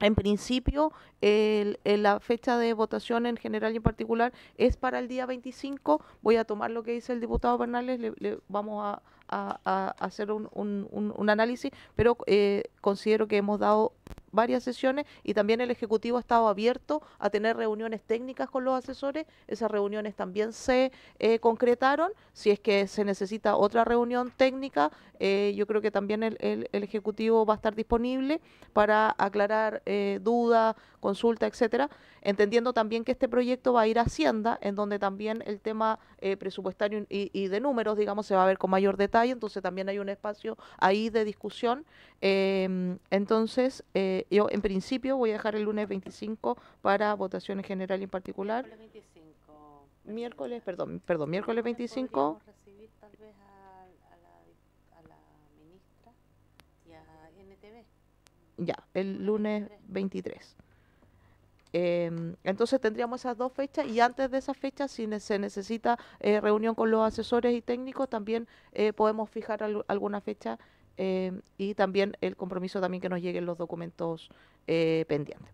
En principio, la fecha de votación en general y en particular es para el día 25. Voy a tomar lo que dice el diputado Bernales, le vamos a, a, hacer un, un, análisis, pero eh, considero que hemos dado varias sesiones y también el Ejecutivo ha estado abierto a tener reuniones técnicas con los asesores. Esas reuniones también se eh, concretaron. Si es que se necesita otra reunión técnica, eh, yo creo que también el, el, Ejecutivo va a estar disponible para aclarar eh, dudas, consulta, etcétera entendiendo también que este proyecto va a ir a Hacienda, en donde también el tema eh, presupuestario y, de números, digamos, se va a ver con mayor detalle, entonces también hay un espacio ahí de discusión. Em, entonces, eh, yo en principio voy a dejar el lunes 25 para votación en general y en particular. Miércoles 25. Miércoles, perdón, perdón, miércoles 25. recibir tal vez ministra y a Ya, el lunes 23. Em, entonces tendríamos esas dos fechas y antes de esas fechas, si se necesita eh, reunión con los asesores y técnicos, también eh, podemos fijar alguna fecha em, y también el compromiso también que nos lleguen los documentos eh, pendientes.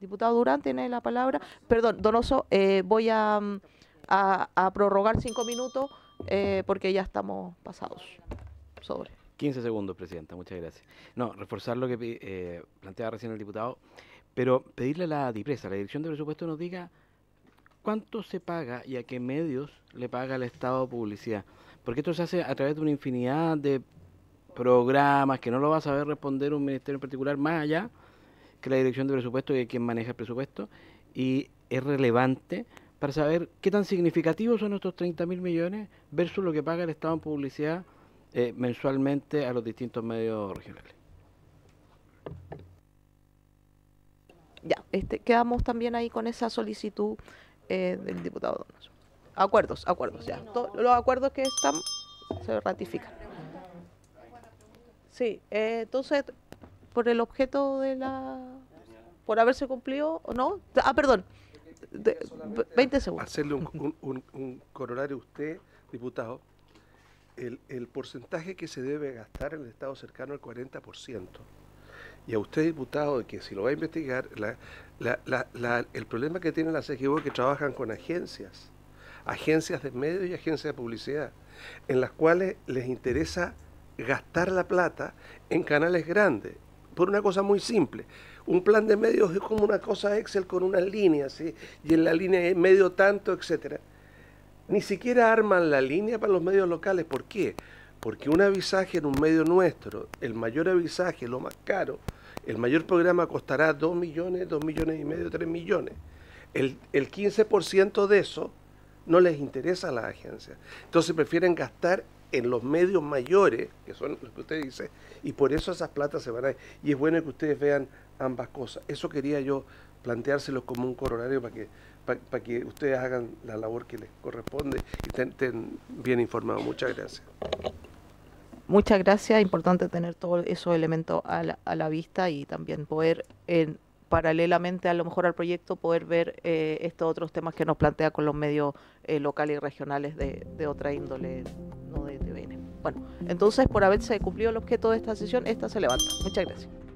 diputado Durán, tiene la palabra. Perdón, Donoso, voy mm, a, a, prorrogar cinco minutos porque ya estamos pasados. Sobre. 15 segundos, Presidenta, muchas gracias. No, reforzar lo que planteaba recién el diputado. Pero pedirle a la DIPRESA, a la Dirección de Presupuesto, nos diga cuánto se paga y a qué medios le paga el Estado publicidad. Porque esto se hace a través de una infinidad de programas que no lo va a saber responder un ministerio en particular, más allá que la Dirección de Presupuesto y quien maneja el presupuesto. Y es relevante para saber qué tan significativos son estos 30 mil millones versus lo que paga el Estado en publicidad eh, mensualmente a los distintos medios regionales. Ya, este, quedamos también ahí con esa solicitud eh, del diputado Donoso. Acuerdos, acuerdos, ya. los acuerdos que están se ratifican. Sí, eh, entonces, por el objeto de la... por haberse cumplido o no... Ah, perdón, 20 segundos. Hacerle un, un, a usted, diputado. El, porcentaje que se debe gastar en el Estado cercano al 40% y a usted, diputado, de que si lo va a investigar, el problema que tiene la CGU es que trabajan con agencias, agencias de medios y agencias de publicidad, en las cuales les interesa gastar la plata en canales grandes, por una cosa muy simple. Un plan de medios es como una cosa Excel con unas línea, y en la línea medio tanto, etcétera. Ni siquiera arman la línea para los medios locales. ¿Por qué? Porque un avisaje en un medio nuestro, el mayor avisaje, lo más caro, el mayor programa costará 2 millones, 2 millones y medio, 3 millones. El, 15% de eso no les interesa a las agencias. Entonces prefieren gastar en los medios mayores, que son los que usted dice, y por eso esas platas se van a ir. Y es bueno que ustedes vean ambas cosas. Eso quería yo planteárselo como un coronario para que, para, que ustedes hagan la labor que les corresponde y estén bien informados. Muchas gracias muchas gracias. Importante tener todos esos elementos a la, vista y también poder, en, paralelamente a lo mejor al proyecto, poder ver eh, estos otros temas que nos plantea con los medios eh, locales y regionales de, de, otra índole, no de TVN. Bueno, entonces, por haberse cumplido el objeto de esta sesión, esta se levanta. Muchas gracias.